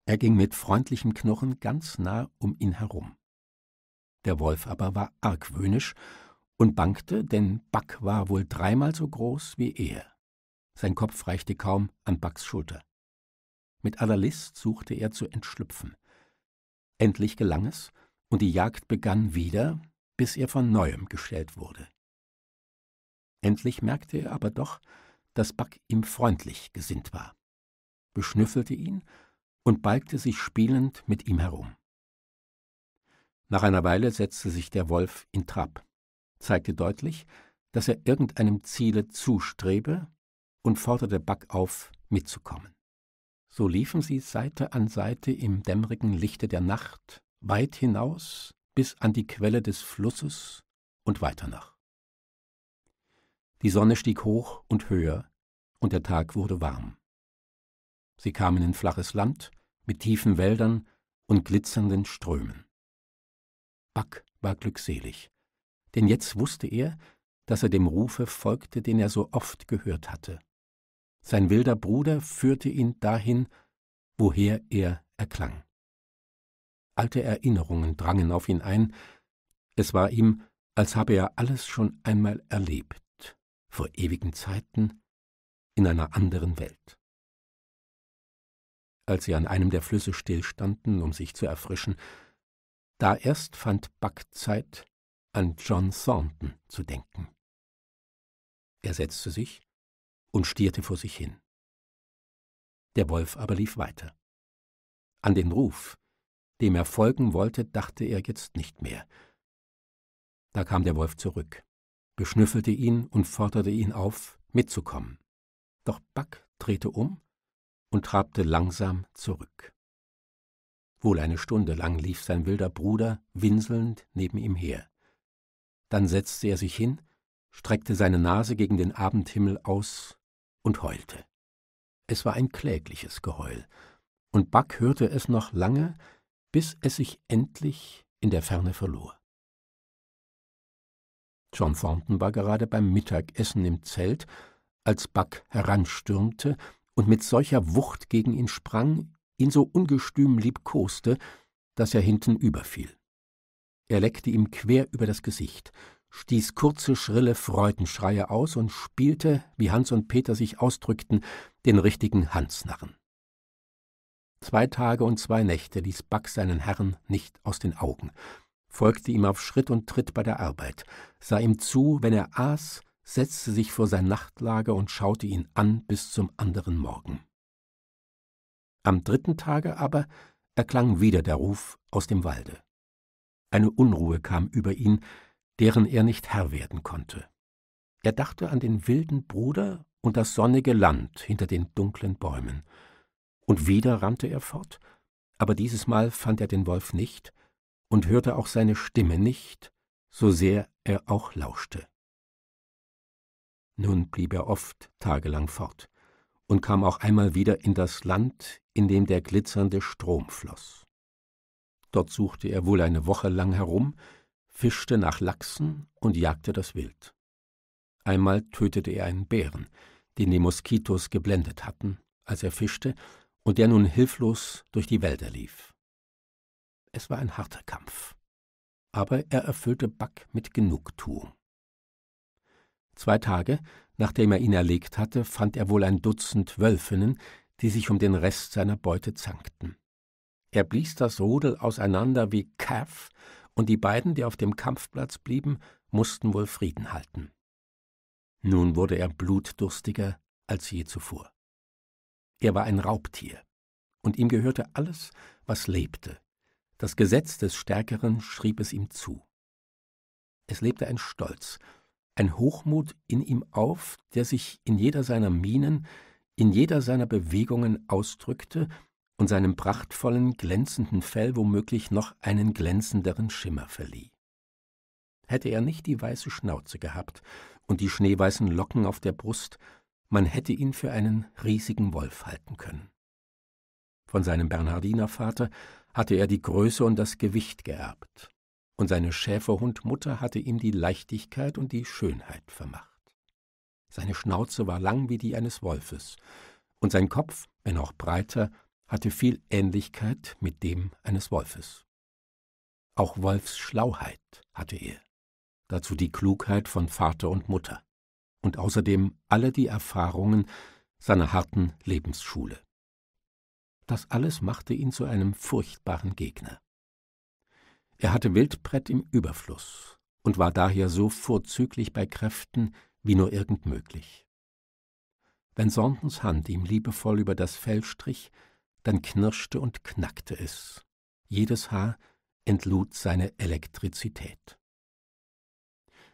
Er ging mit freundlichem Knurren ganz nah um ihn herum. Der Wolf aber war argwöhnisch und bangte, denn Buck war wohl dreimal so groß wie er. Sein Kopf reichte kaum an Bucks Schulter. Mit aller List suchte er zu entschlüpfen. Endlich gelang es, und die Jagd begann wieder, bis er von neuem gestellt wurde. Endlich merkte er aber doch, dass Buck ihm freundlich gesinnt war, beschnüffelte ihn und balgte sich spielend mit ihm herum. Nach einer Weile setzte sich der Wolf in Trab, zeigte deutlich, dass er irgendeinem Ziele zustrebe und forderte Buck auf, mitzukommen. So liefen sie Seite an Seite im dämmerigen Lichte der Nacht weit hinaus bis an die Quelle des Flusses und weiter nach. Die Sonne stieg hoch und höher, und der Tag wurde warm. Sie kamen in flaches Land mit tiefen Wäldern und glitzernden Strömen. Buck war glückselig, denn jetzt wusste er, dass er dem Rufe folgte, den er so oft gehört hatte. Sein wilder Bruder führte ihn dahin, woher er erklang. Alte Erinnerungen drangen auf ihn ein, es war ihm, als habe er alles schon einmal erlebt, vor ewigen Zeiten, in einer anderen Welt. Als sie an einem der Flüsse stillstanden, um sich zu erfrischen, da erst fand Buck Zeit, an John Thornton zu denken. Er setzte sich, und stierte vor sich hin. Der Wolf aber lief weiter. An den Ruf, dem er folgen wollte, dachte er jetzt nicht mehr. Da kam der Wolf zurück, beschnüffelte ihn und forderte ihn auf, mitzukommen. Doch Back drehte um und trabte langsam zurück. Wohl eine Stunde lang lief sein wilder Bruder winselnd neben ihm her. Dann setzte er sich hin, streckte seine Nase gegen den Abendhimmel aus und heulte. Es war ein klägliches Geheul, und Buck hörte es noch lange, bis es sich endlich in der Ferne verlor. John Thornton war gerade beim Mittagessen im Zelt, als Buck heranstürmte und mit solcher Wucht gegen ihn sprang, ihn so ungestüm liebkoste, dass er hinten überfiel. Er leckte ihm quer über das Gesicht, stieß kurze, schrille Freudenschreie aus und spielte, wie Hans und Peter sich ausdrückten, den richtigen Hansnarren. Zwei Tage und zwei Nächte ließ Back seinen Herrn nicht aus den Augen, folgte ihm auf Schritt und Tritt bei der Arbeit, sah ihm zu, wenn er aß, setzte sich vor sein Nachtlager und schaute ihn an bis zum anderen Morgen. Am dritten Tage aber erklang wieder der Ruf aus dem Walde. Eine Unruhe kam über ihn, deren er nicht Herr werden konnte. Er dachte an den wilden Bruder und das sonnige Land hinter den dunklen Bäumen. Und wieder rannte er fort, aber dieses Mal fand er den Wolf nicht und hörte auch seine Stimme nicht, so sehr er auch lauschte. Nun blieb er oft tagelang fort und kam auch einmal wieder in das Land, in dem der glitzernde Strom floss. Dort suchte er wohl eine Woche lang herum, fischte nach Lachsen und jagte das Wild. Einmal tötete er einen Bären, den die Moskitos geblendet hatten, als er fischte, und der nun hilflos durch die Wälder lief. Es war ein harter Kampf, aber er erfüllte Back mit Genugtuung. Zwei Tage, nachdem er ihn erlegt hatte, fand er wohl ein Dutzend Wölfinnen, die sich um den Rest seiner Beute zankten. Er blies das Rudel auseinander wie Calf und die beiden, die auf dem Kampfplatz blieben, mussten wohl Frieden halten. Nun wurde er blutdurstiger als je zuvor. Er war ein Raubtier, und ihm gehörte alles, was lebte. Das Gesetz des Stärkeren schrieb es ihm zu. Es lebte ein Stolz, ein Hochmut in ihm auf, der sich in jeder seiner Mienen, in jeder seiner Bewegungen ausdrückte und seinem prachtvollen, glänzenden Fell womöglich noch einen glänzenderen Schimmer verlieh. Hätte er nicht die weiße Schnauze gehabt und die schneeweißen Locken auf der Brust, man hätte ihn für einen riesigen Wolf halten können. Von seinem Bernhardinervater hatte er die Größe und das Gewicht geerbt, und seine Schäferhundmutter hatte ihm die Leichtigkeit und die Schönheit vermacht. Seine Schnauze war lang wie die eines Wolfes, und sein Kopf, wenn auch breiter, hatte viel Ähnlichkeit mit dem eines Wolfes. Auch Wolfs Schlauheit hatte er, dazu die Klugheit von Vater und Mutter und außerdem alle die Erfahrungen seiner harten Lebensschule. Das alles machte ihn zu einem furchtbaren Gegner. Er hatte Wildbrett im Überfluss und war daher so vorzüglich bei Kräften wie nur irgend möglich. Wenn Sondens Hand ihm liebevoll über das Fell strich, dann knirschte und knackte es. Jedes Haar entlud seine Elektrizität.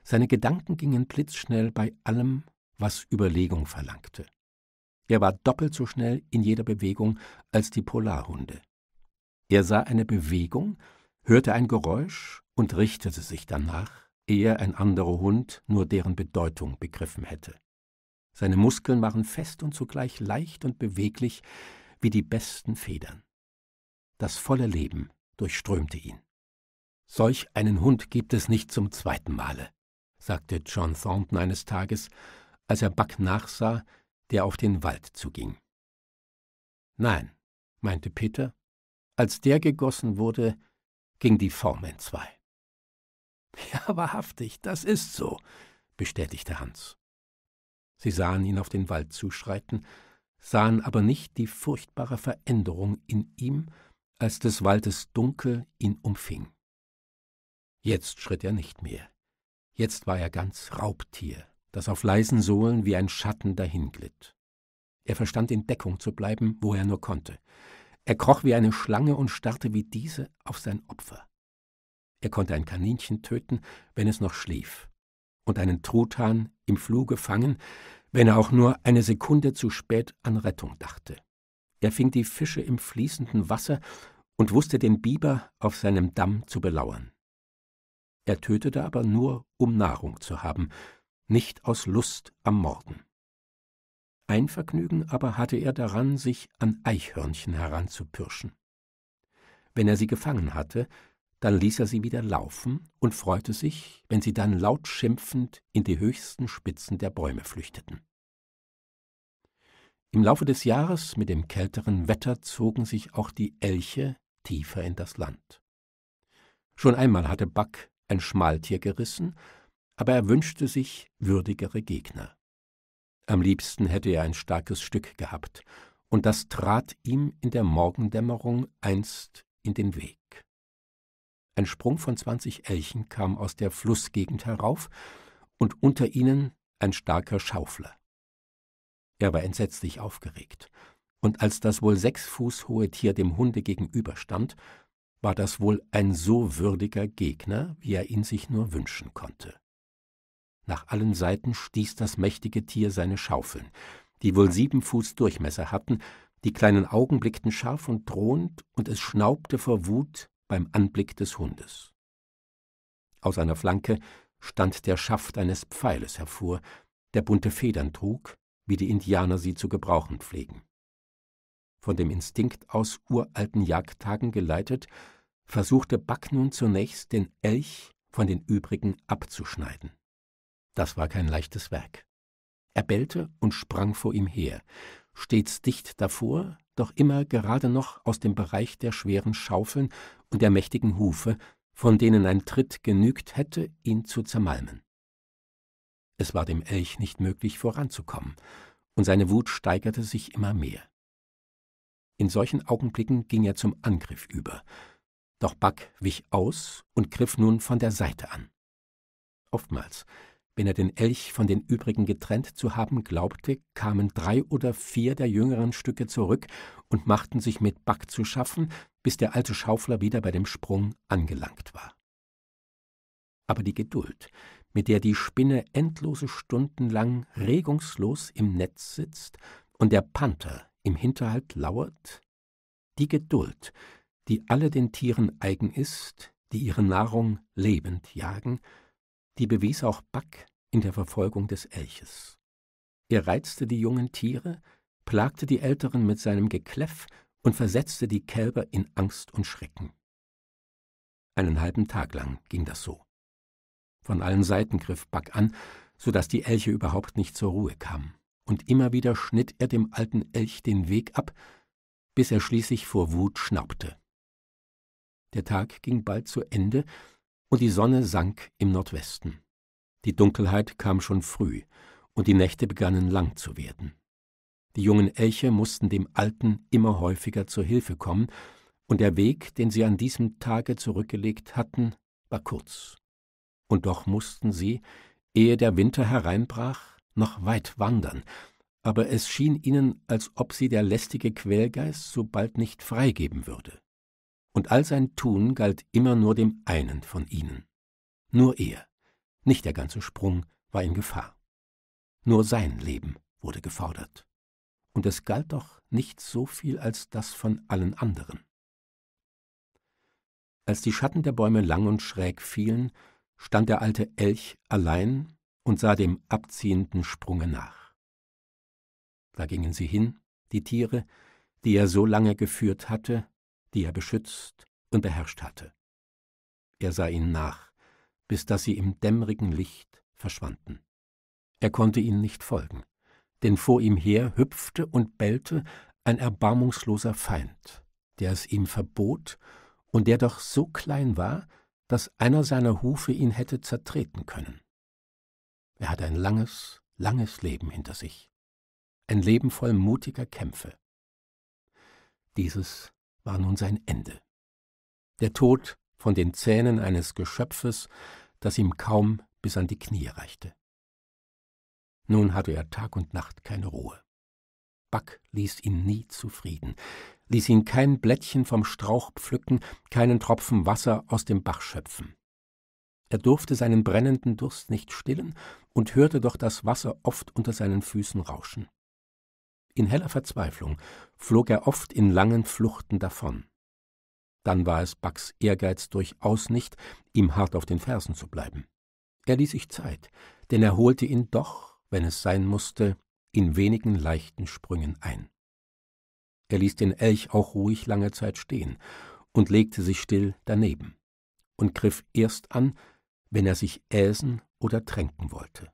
Seine Gedanken gingen blitzschnell bei allem, was Überlegung verlangte. Er war doppelt so schnell in jeder Bewegung als die Polarhunde. Er sah eine Bewegung, hörte ein Geräusch und richtete sich danach, ehe ein anderer Hund nur deren Bedeutung begriffen hätte. Seine Muskeln waren fest und zugleich leicht und beweglich, wie die besten Federn. Das volle Leben durchströmte ihn. Solch einen Hund gibt es nicht zum zweiten Male, sagte John Thornton eines Tages, als er Buck nachsah, der auf den Wald zuging. Nein, meinte Peter, als der gegossen wurde, ging die Form entzwei. Ja, wahrhaftig, das ist so, bestätigte Hans. Sie sahen ihn auf den Wald zuschreiten, sahen aber nicht die furchtbare Veränderung in ihm, als des Waldes Dunkel ihn umfing. Jetzt schritt er nicht mehr. Jetzt war er ganz Raubtier, das auf leisen Sohlen wie ein Schatten dahinglitt. Er verstand in Deckung zu bleiben, wo er nur konnte. Er kroch wie eine Schlange und starrte wie diese auf sein Opfer. Er konnte ein Kaninchen töten, wenn es noch schlief, und einen Truthahn im Fluge fangen, wenn er auch nur eine Sekunde zu spät an Rettung dachte. Er fing die Fische im fließenden Wasser und wusste den Biber auf seinem Damm zu belauern. Er tötete aber nur, um Nahrung zu haben, nicht aus Lust am Morden. Ein Vergnügen aber hatte er daran, sich an Eichhörnchen heranzupürschen. Wenn er sie gefangen hatte, dann ließ er sie wieder laufen und freute sich, wenn sie dann laut schimpfend in die höchsten Spitzen der Bäume flüchteten. Im Laufe des Jahres mit dem kälteren Wetter zogen sich auch die Elche tiefer in das Land. Schon einmal hatte Buck ein Schmaltier gerissen, aber er wünschte sich würdigere Gegner. Am liebsten hätte er ein starkes Stück gehabt, und das trat ihm in der Morgendämmerung einst in den Weg. Ein Sprung von zwanzig Elchen kam aus der Flussgegend herauf und unter ihnen ein starker Schaufler. Er war entsetzlich aufgeregt, und als das wohl sechs Fuß hohe Tier dem Hunde gegenüberstand, war das wohl ein so würdiger Gegner, wie er ihn sich nur wünschen konnte. Nach allen Seiten stieß das mächtige Tier seine Schaufeln, die wohl sieben Fuß Durchmesser hatten, die kleinen Augen blickten scharf und drohend, und es schnaubte vor Wut beim Anblick des Hundes. Aus einer Flanke stand der Schaft eines Pfeiles hervor, der bunte Federn trug, wie die Indianer sie zu gebrauchen pflegen. Von dem Instinkt aus uralten Jagdtagen geleitet, versuchte Buck nun zunächst den Elch von den übrigen abzuschneiden. Das war kein leichtes Werk. Er bellte und sprang vor ihm her, stets dicht davor, doch immer gerade noch aus dem Bereich der schweren Schaufeln und der mächtigen Hufe, von denen ein Tritt genügt hätte, ihn zu zermalmen. Es war dem Elch nicht möglich voranzukommen, und seine Wut steigerte sich immer mehr. In solchen Augenblicken ging er zum Angriff über, doch Buck wich aus und griff nun von der Seite an. Oftmals, wenn er den Elch von den übrigen getrennt zu haben glaubte, kamen drei oder vier der jüngeren Stücke zurück und machten sich mit Buck zu schaffen, bis der alte Schaufler wieder bei dem Sprung angelangt war. Aber die Geduld, mit der die Spinne endlose Stunden lang regungslos im Netz sitzt und der Panther im Hinterhalt lauert, die Geduld, die alle den Tieren eigen ist, die ihre Nahrung lebend jagen, die bewies auch Back in der Verfolgung des Elches. Er reizte die jungen Tiere, plagte die Älteren mit seinem Gekläff und versetzte die Kälber in Angst und Schrecken. Einen halben Tag lang ging das so. Von allen Seiten griff Back an, so dass die Elche überhaupt nicht zur Ruhe kamen, und immer wieder schnitt er dem alten Elch den Weg ab, bis er schließlich vor Wut schnaubte. Der Tag ging bald zu Ende, und die Sonne sank im Nordwesten. Die Dunkelheit kam schon früh, und die Nächte begannen lang zu werden. Die jungen Elche mussten dem Alten immer häufiger zur Hilfe kommen, und der Weg, den sie an diesem Tage zurückgelegt hatten, war kurz. Und doch mussten sie, ehe der Winter hereinbrach, noch weit wandern, aber es schien ihnen, als ob sie der lästige Quälgeist so bald nicht freigeben würde. Und all sein Tun galt immer nur dem einen von ihnen. Nur er, nicht der ganze Sprung, war in Gefahr. Nur sein Leben wurde gefordert und es galt doch nicht so viel als das von allen anderen. Als die Schatten der Bäume lang und schräg fielen, stand der alte Elch allein und sah dem abziehenden Sprunge nach. Da gingen sie hin, die Tiere, die er so lange geführt hatte, die er beschützt und beherrscht hatte. Er sah ihnen nach, bis dass sie im dämmerigen Licht verschwanden. Er konnte ihnen nicht folgen denn vor ihm her hüpfte und bellte ein erbarmungsloser Feind, der es ihm verbot und der doch so klein war, dass einer seiner Hufe ihn hätte zertreten können. Er hat ein langes, langes Leben hinter sich, ein Leben voll mutiger Kämpfe. Dieses war nun sein Ende. Der Tod von den Zähnen eines Geschöpfes, das ihm kaum bis an die Knie reichte. Nun hatte er Tag und Nacht keine Ruhe. Buck ließ ihn nie zufrieden, ließ ihn kein Blättchen vom Strauch pflücken, keinen Tropfen Wasser aus dem Bach schöpfen. Er durfte seinen brennenden Durst nicht stillen und hörte doch das Wasser oft unter seinen Füßen rauschen. In heller Verzweiflung flog er oft in langen Fluchten davon. Dann war es Bucks Ehrgeiz durchaus nicht, ihm hart auf den Fersen zu bleiben. Er ließ sich Zeit, denn er holte ihn doch wenn es sein musste, in wenigen leichten Sprüngen ein. Er ließ den Elch auch ruhig lange Zeit stehen und legte sich still daneben und griff erst an, wenn er sich äsen oder tränken wollte.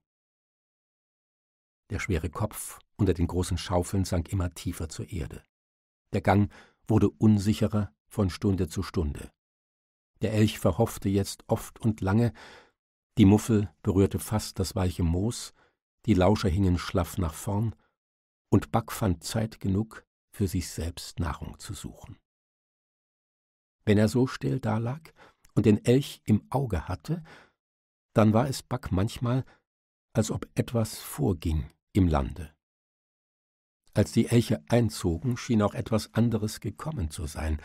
Der schwere Kopf unter den großen Schaufeln sank immer tiefer zur Erde. Der Gang wurde unsicherer von Stunde zu Stunde. Der Elch verhoffte jetzt oft und lange, die Muffel berührte fast das weiche Moos, die Lauscher hingen schlaff nach vorn, und Buck fand Zeit genug, für sich selbst Nahrung zu suchen. Wenn er so still dalag und den Elch im Auge hatte, dann war es Buck manchmal, als ob etwas vorging im Lande. Als die Elche einzogen, schien auch etwas anderes gekommen zu sein,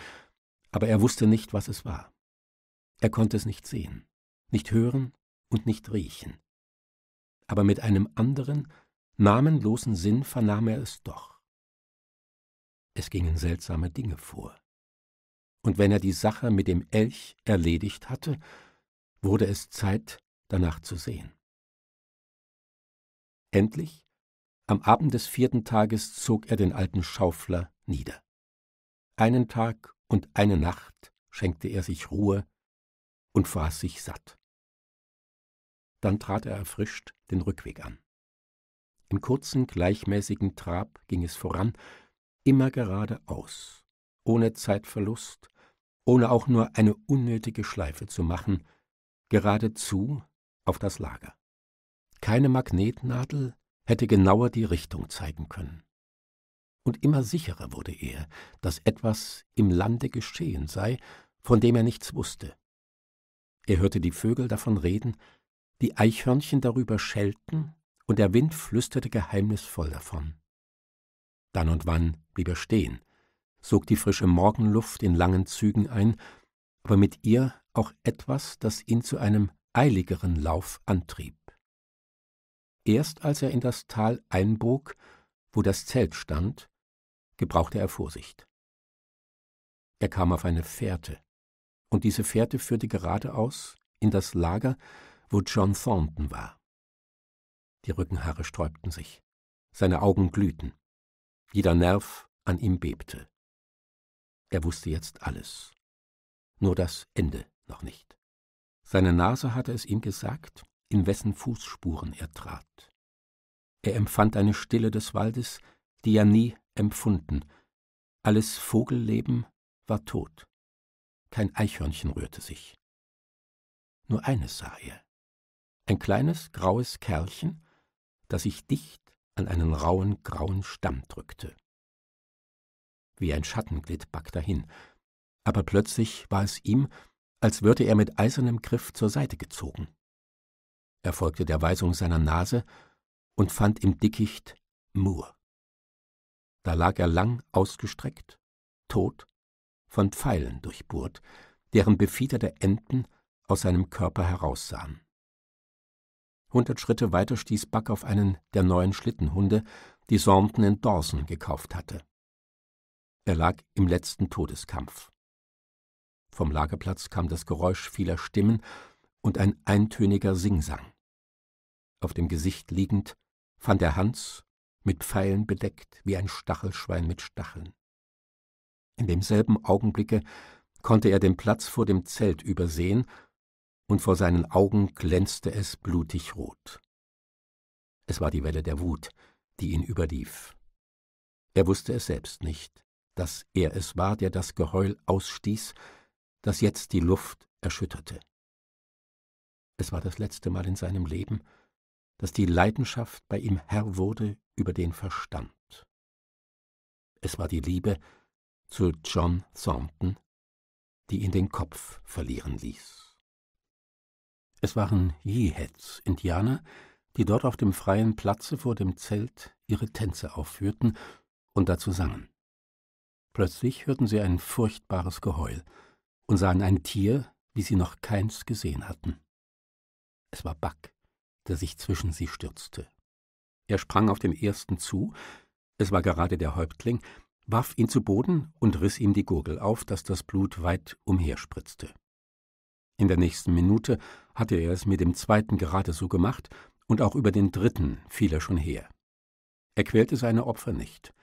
aber er wusste nicht, was es war. Er konnte es nicht sehen, nicht hören und nicht riechen aber mit einem anderen, namenlosen Sinn vernahm er es doch. Es gingen seltsame Dinge vor. Und wenn er die Sache mit dem Elch erledigt hatte, wurde es Zeit, danach zu sehen. Endlich, am Abend des vierten Tages zog er den alten Schaufler nieder. Einen Tag und eine Nacht schenkte er sich Ruhe und fraß sich satt. Dann trat er erfrischt den Rückweg an. Im kurzen, gleichmäßigen Trab ging es voran, immer geradeaus, ohne Zeitverlust, ohne auch nur eine unnötige Schleife zu machen, geradezu auf das Lager. Keine Magnetnadel hätte genauer die Richtung zeigen können. Und immer sicherer wurde er, dass etwas im Lande geschehen sei, von dem er nichts wusste. Er hörte die Vögel davon reden, die Eichhörnchen darüber schellten und der Wind flüsterte geheimnisvoll davon. Dann und wann blieb er stehen, sog die frische Morgenluft in langen Zügen ein, aber mit ihr auch etwas, das ihn zu einem eiligeren Lauf antrieb. Erst als er in das Tal einbog, wo das Zelt stand, gebrauchte er Vorsicht. Er kam auf eine Fährte, und diese Fährte führte geradeaus in das Lager, wo John Thornton war. Die Rückenhaare sträubten sich, seine Augen glühten, jeder Nerv an ihm bebte. Er wusste jetzt alles, nur das Ende noch nicht. Seine Nase hatte es ihm gesagt, in wessen Fußspuren er trat. Er empfand eine Stille des Waldes, die er nie empfunden. Alles Vogelleben war tot. Kein Eichhörnchen rührte sich. Nur eines sah er ein kleines graues Kerlchen, das sich dicht an einen rauen grauen Stamm drückte. Wie ein Schatten glitt Buck dahin, aber plötzlich war es ihm, als würde er mit eisernem Griff zur Seite gezogen. Er folgte der Weisung seiner Nase und fand im Dickicht Moore. Da lag er lang ausgestreckt, tot, von Pfeilen durchbohrt, deren befiederte Enten aus seinem Körper heraussahen. Hundert Schritte weiter stieß Buck auf einen der neuen Schlittenhunde, die Thornton in Dawson gekauft hatte. Er lag im letzten Todeskampf. Vom Lagerplatz kam das Geräusch vieler Stimmen und ein eintöniger Singsang. Auf dem Gesicht liegend fand er Hans, mit Pfeilen bedeckt wie ein Stachelschwein mit Stacheln. In demselben Augenblicke konnte er den Platz vor dem Zelt übersehen und vor seinen Augen glänzte es blutig rot. Es war die Welle der Wut, die ihn überlief. Er wusste es selbst nicht, dass er es war, der das Geheul ausstieß, das jetzt die Luft erschütterte. Es war das letzte Mal in seinem Leben, dass die Leidenschaft bei ihm Herr wurde über den Verstand. Es war die Liebe zu John Thornton, die ihn den Kopf verlieren ließ. Es waren Jehets, Indianer, die dort auf dem freien Platze vor dem Zelt ihre Tänze aufführten und dazu sangen. Plötzlich hörten sie ein furchtbares Geheul und sahen ein Tier, wie sie noch keins gesehen hatten. Es war Buck, der sich zwischen sie stürzte. Er sprang auf den ersten zu, es war gerade der Häuptling, warf ihn zu Boden und riss ihm die Gurgel auf, daß das Blut weit umherspritzte. In der nächsten Minute hatte er es mit dem zweiten gerade so gemacht, und auch über den dritten fiel er schon her. Er quälte seine Opfer nicht,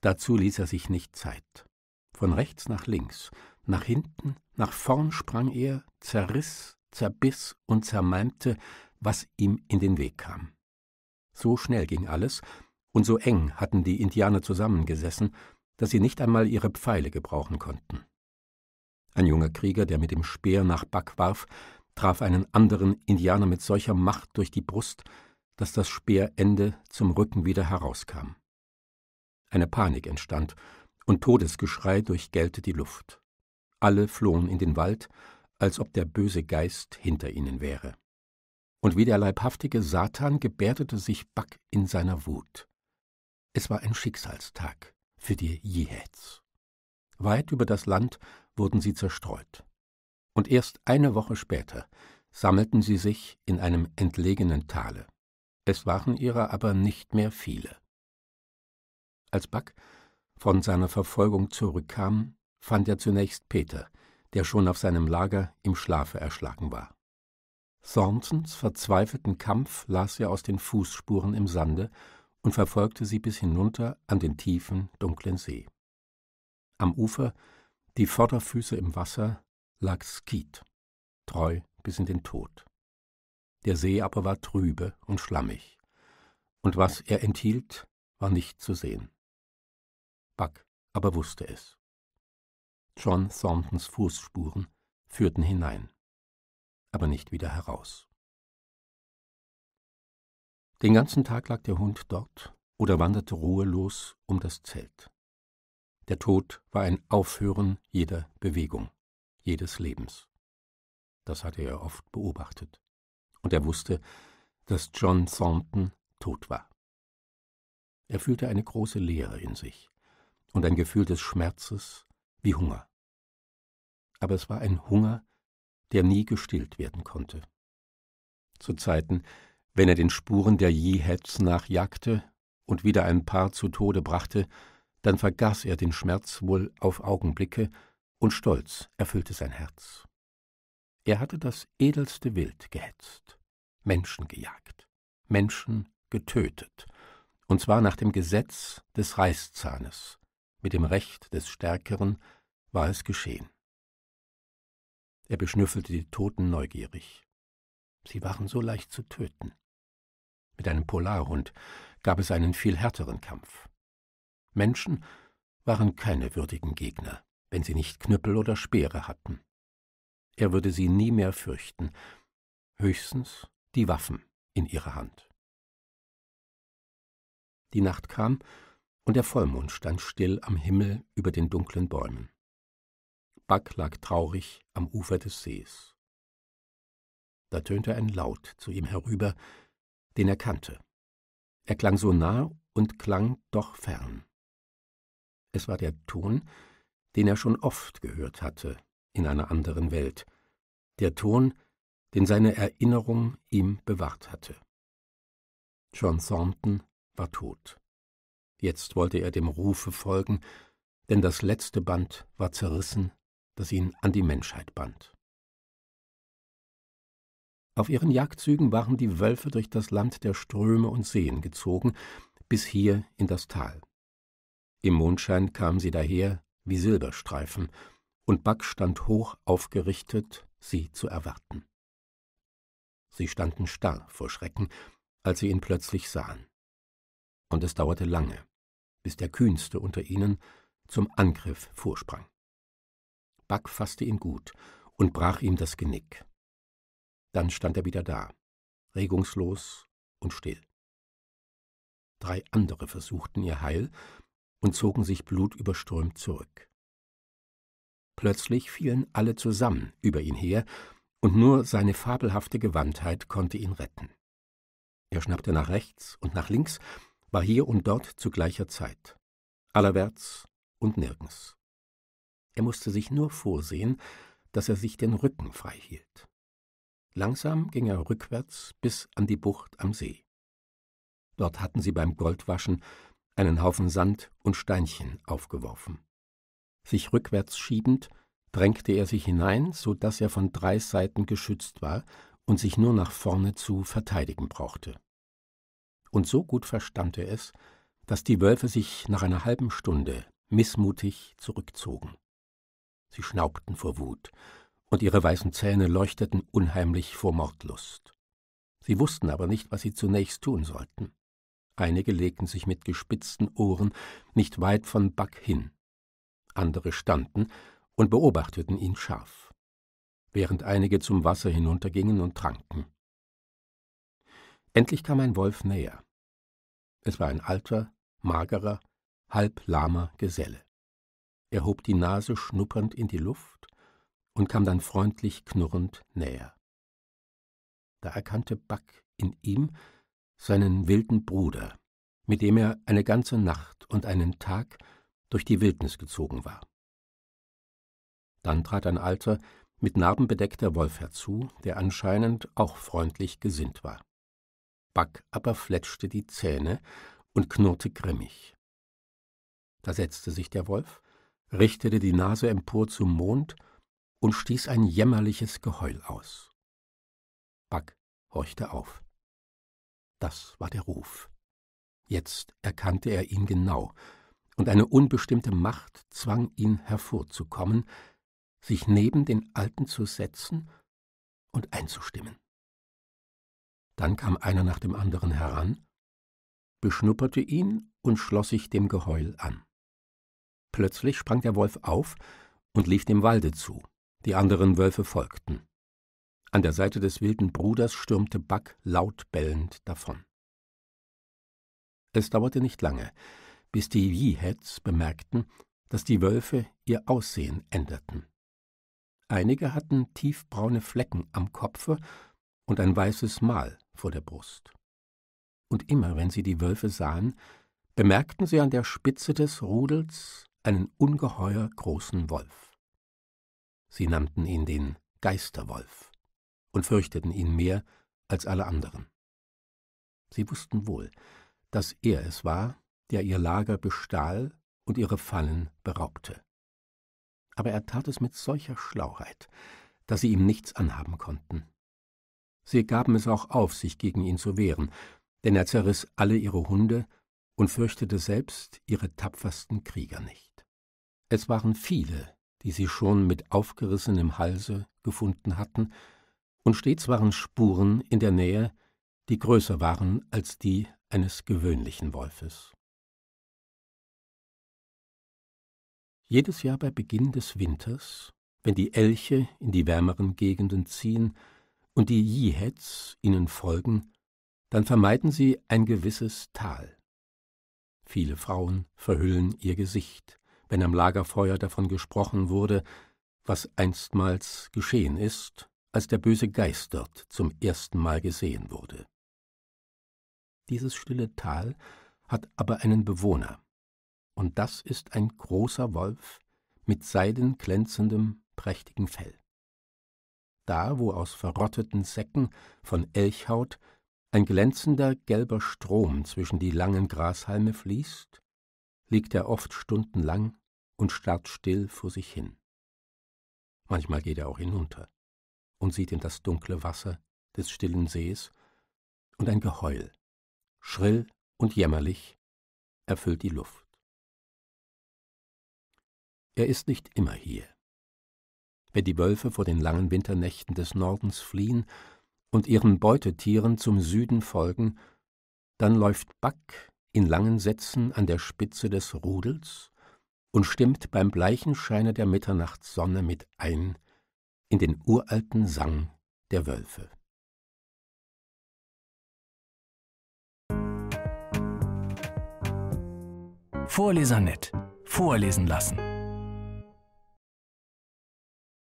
dazu ließ er sich nicht Zeit. Von rechts nach links, nach hinten, nach vorn sprang er, zerriss, zerbiss und zermalmte, was ihm in den Weg kam. So schnell ging alles, und so eng hatten die Indianer zusammengesessen, dass sie nicht einmal ihre Pfeile gebrauchen konnten. Ein junger Krieger, der mit dem Speer nach Back warf, traf einen anderen Indianer mit solcher Macht durch die Brust, dass das Speerende zum Rücken wieder herauskam. Eine Panik entstand, und Todesgeschrei durchgellte die Luft. Alle flohen in den Wald, als ob der böse Geist hinter ihnen wäre. Und wie der leibhaftige Satan gebärdete sich Back in seiner Wut. Es war ein Schicksalstag für die Jehets. Weit über das Land wurden sie zerstreut. Und erst eine Woche später sammelten sie sich in einem entlegenen Tale. Es waren ihrer aber nicht mehr viele. Als Buck von seiner Verfolgung zurückkam, fand er zunächst Peter, der schon auf seinem Lager im Schlafe erschlagen war. Thorntons verzweifelten Kampf las er aus den Fußspuren im Sande und verfolgte sie bis hinunter an den tiefen, dunklen See. Am Ufer, die Vorderfüße im Wasser, lag Skeet, treu bis in den Tod. Der See aber war trübe und schlammig, und was er enthielt, war nicht zu sehen. Buck aber wusste es. John Thorntons Fußspuren führten hinein, aber nicht wieder heraus. Den ganzen Tag lag der Hund dort oder wanderte ruhelos um das Zelt. Der Tod war ein Aufhören jeder Bewegung, jedes Lebens. Das hatte er oft beobachtet. Und er wusste, dass John Thornton tot war. Er fühlte eine große Leere in sich und ein Gefühl des Schmerzes wie Hunger. Aber es war ein Hunger, der nie gestillt werden konnte. Zu Zeiten, wenn er den Spuren der Yeehats nachjagte und wieder ein Paar zu Tode brachte, dann vergaß er den Schmerz wohl auf Augenblicke, und Stolz erfüllte sein Herz. Er hatte das edelste Wild gehetzt, Menschen gejagt, Menschen getötet, und zwar nach dem Gesetz des Reißzahnes, mit dem Recht des Stärkeren war es geschehen. Er beschnüffelte die Toten neugierig. Sie waren so leicht zu töten. Mit einem Polarhund gab es einen viel härteren Kampf. Menschen waren keine würdigen Gegner, wenn sie nicht Knüppel oder Speere hatten. Er würde sie nie mehr fürchten, höchstens die Waffen in ihrer Hand. Die Nacht kam, und der Vollmond stand still am Himmel über den dunklen Bäumen. Buck lag traurig am Ufer des Sees. Da tönte ein Laut zu ihm herüber, den er kannte. Er klang so nah und klang doch fern. Es war der Ton, den er schon oft gehört hatte in einer anderen Welt, der Ton, den seine Erinnerung ihm bewahrt hatte. John Thornton war tot. Jetzt wollte er dem Rufe folgen, denn das letzte Band war zerrissen, das ihn an die Menschheit band. Auf ihren Jagdzügen waren die Wölfe durch das Land der Ströme und Seen gezogen, bis hier in das Tal. Im Mondschein kam sie daher wie Silberstreifen, und Buck stand hoch aufgerichtet, sie zu erwarten. Sie standen starr vor Schrecken, als sie ihn plötzlich sahen. Und es dauerte lange, bis der Kühnste unter ihnen zum Angriff vorsprang. Buck fasste ihn gut und brach ihm das Genick. Dann stand er wieder da, regungslos und still. Drei andere versuchten ihr Heil, und zogen sich blutüberströmt zurück. Plötzlich fielen alle zusammen über ihn her, und nur seine fabelhafte Gewandtheit konnte ihn retten. Er schnappte nach rechts und nach links, war hier und dort zu gleicher Zeit, allerwärts und nirgends. Er musste sich nur vorsehen, dass er sich den Rücken frei hielt. Langsam ging er rückwärts bis an die Bucht am See. Dort hatten sie beim Goldwaschen einen Haufen Sand und Steinchen aufgeworfen. Sich rückwärts schiebend, drängte er sich hinein, so daß er von drei Seiten geschützt war und sich nur nach vorne zu verteidigen brauchte. Und so gut verstand er es, dass die Wölfe sich nach einer halben Stunde missmutig zurückzogen. Sie schnaubten vor Wut, und ihre weißen Zähne leuchteten unheimlich vor Mordlust. Sie wussten aber nicht, was sie zunächst tun sollten. Einige legten sich mit gespitzten Ohren nicht weit von Buck hin. Andere standen und beobachteten ihn scharf, während einige zum Wasser hinuntergingen und tranken. Endlich kam ein Wolf näher. Es war ein alter, magerer, halblahmer Geselle. Er hob die Nase schnuppernd in die Luft und kam dann freundlich knurrend näher. Da erkannte Buck in ihm seinen wilden Bruder, mit dem er eine ganze Nacht und einen Tag durch die Wildnis gezogen war. Dann trat ein alter, mit Narben bedeckter Wolf herzu, der anscheinend auch freundlich gesinnt war. Buck aber fletschte die Zähne und knurrte grimmig. Da setzte sich der Wolf, richtete die Nase empor zum Mond und stieß ein jämmerliches Geheul aus. Buck horchte auf. Das war der Ruf. Jetzt erkannte er ihn genau, und eine unbestimmte Macht zwang ihn hervorzukommen, sich neben den Alten zu setzen und einzustimmen. Dann kam einer nach dem anderen heran, beschnupperte ihn und schloss sich dem Geheul an. Plötzlich sprang der Wolf auf und lief dem Walde zu. Die anderen Wölfe folgten. An der Seite des wilden Bruders stürmte Buck laut bellend davon. Es dauerte nicht lange, bis die Yeeheads bemerkten, dass die Wölfe ihr Aussehen änderten. Einige hatten tiefbraune Flecken am Kopfe und ein weißes Mal vor der Brust. Und immer wenn sie die Wölfe sahen, bemerkten sie an der Spitze des Rudels einen ungeheuer großen Wolf. Sie nannten ihn den Geisterwolf und fürchteten ihn mehr als alle anderen. Sie wussten wohl, dass er es war, der ihr Lager bestahl und ihre Fallen beraubte. Aber er tat es mit solcher Schlauheit, dass sie ihm nichts anhaben konnten. Sie gaben es auch auf, sich gegen ihn zu wehren, denn er zerriss alle ihre Hunde und fürchtete selbst ihre tapfersten Krieger nicht. Es waren viele, die sie schon mit aufgerissenem Halse gefunden hatten und stets waren Spuren in der Nähe, die größer waren als die eines gewöhnlichen Wolfes. Jedes Jahr bei Beginn des Winters, wenn die Elche in die wärmeren Gegenden ziehen und die Jihets ihnen folgen, dann vermeiden sie ein gewisses Tal. Viele Frauen verhüllen ihr Gesicht, wenn am Lagerfeuer davon gesprochen wurde, was einstmals geschehen ist als der böse Geist dort zum ersten Mal gesehen wurde. Dieses stille Tal hat aber einen Bewohner, und das ist ein großer Wolf mit seidenglänzendem, prächtigem Fell. Da, wo aus verrotteten Säcken von Elchhaut ein glänzender gelber Strom zwischen die langen Grashalme fließt, liegt er oft stundenlang und starrt still vor sich hin. Manchmal geht er auch hinunter und sieht in das dunkle Wasser des stillen Sees, und ein Geheul, schrill und jämmerlich, erfüllt die Luft. Er ist nicht immer hier. Wenn die Wölfe vor den langen Winternächten des Nordens fliehen und ihren Beutetieren zum Süden folgen, dann läuft Back in langen Sätzen an der Spitze des Rudels und stimmt beim bleichen Scheine der Mitternachtssonne mit ein, in den uralten Sang der Wölfe. Vorlesernet. Vorlesen lassen.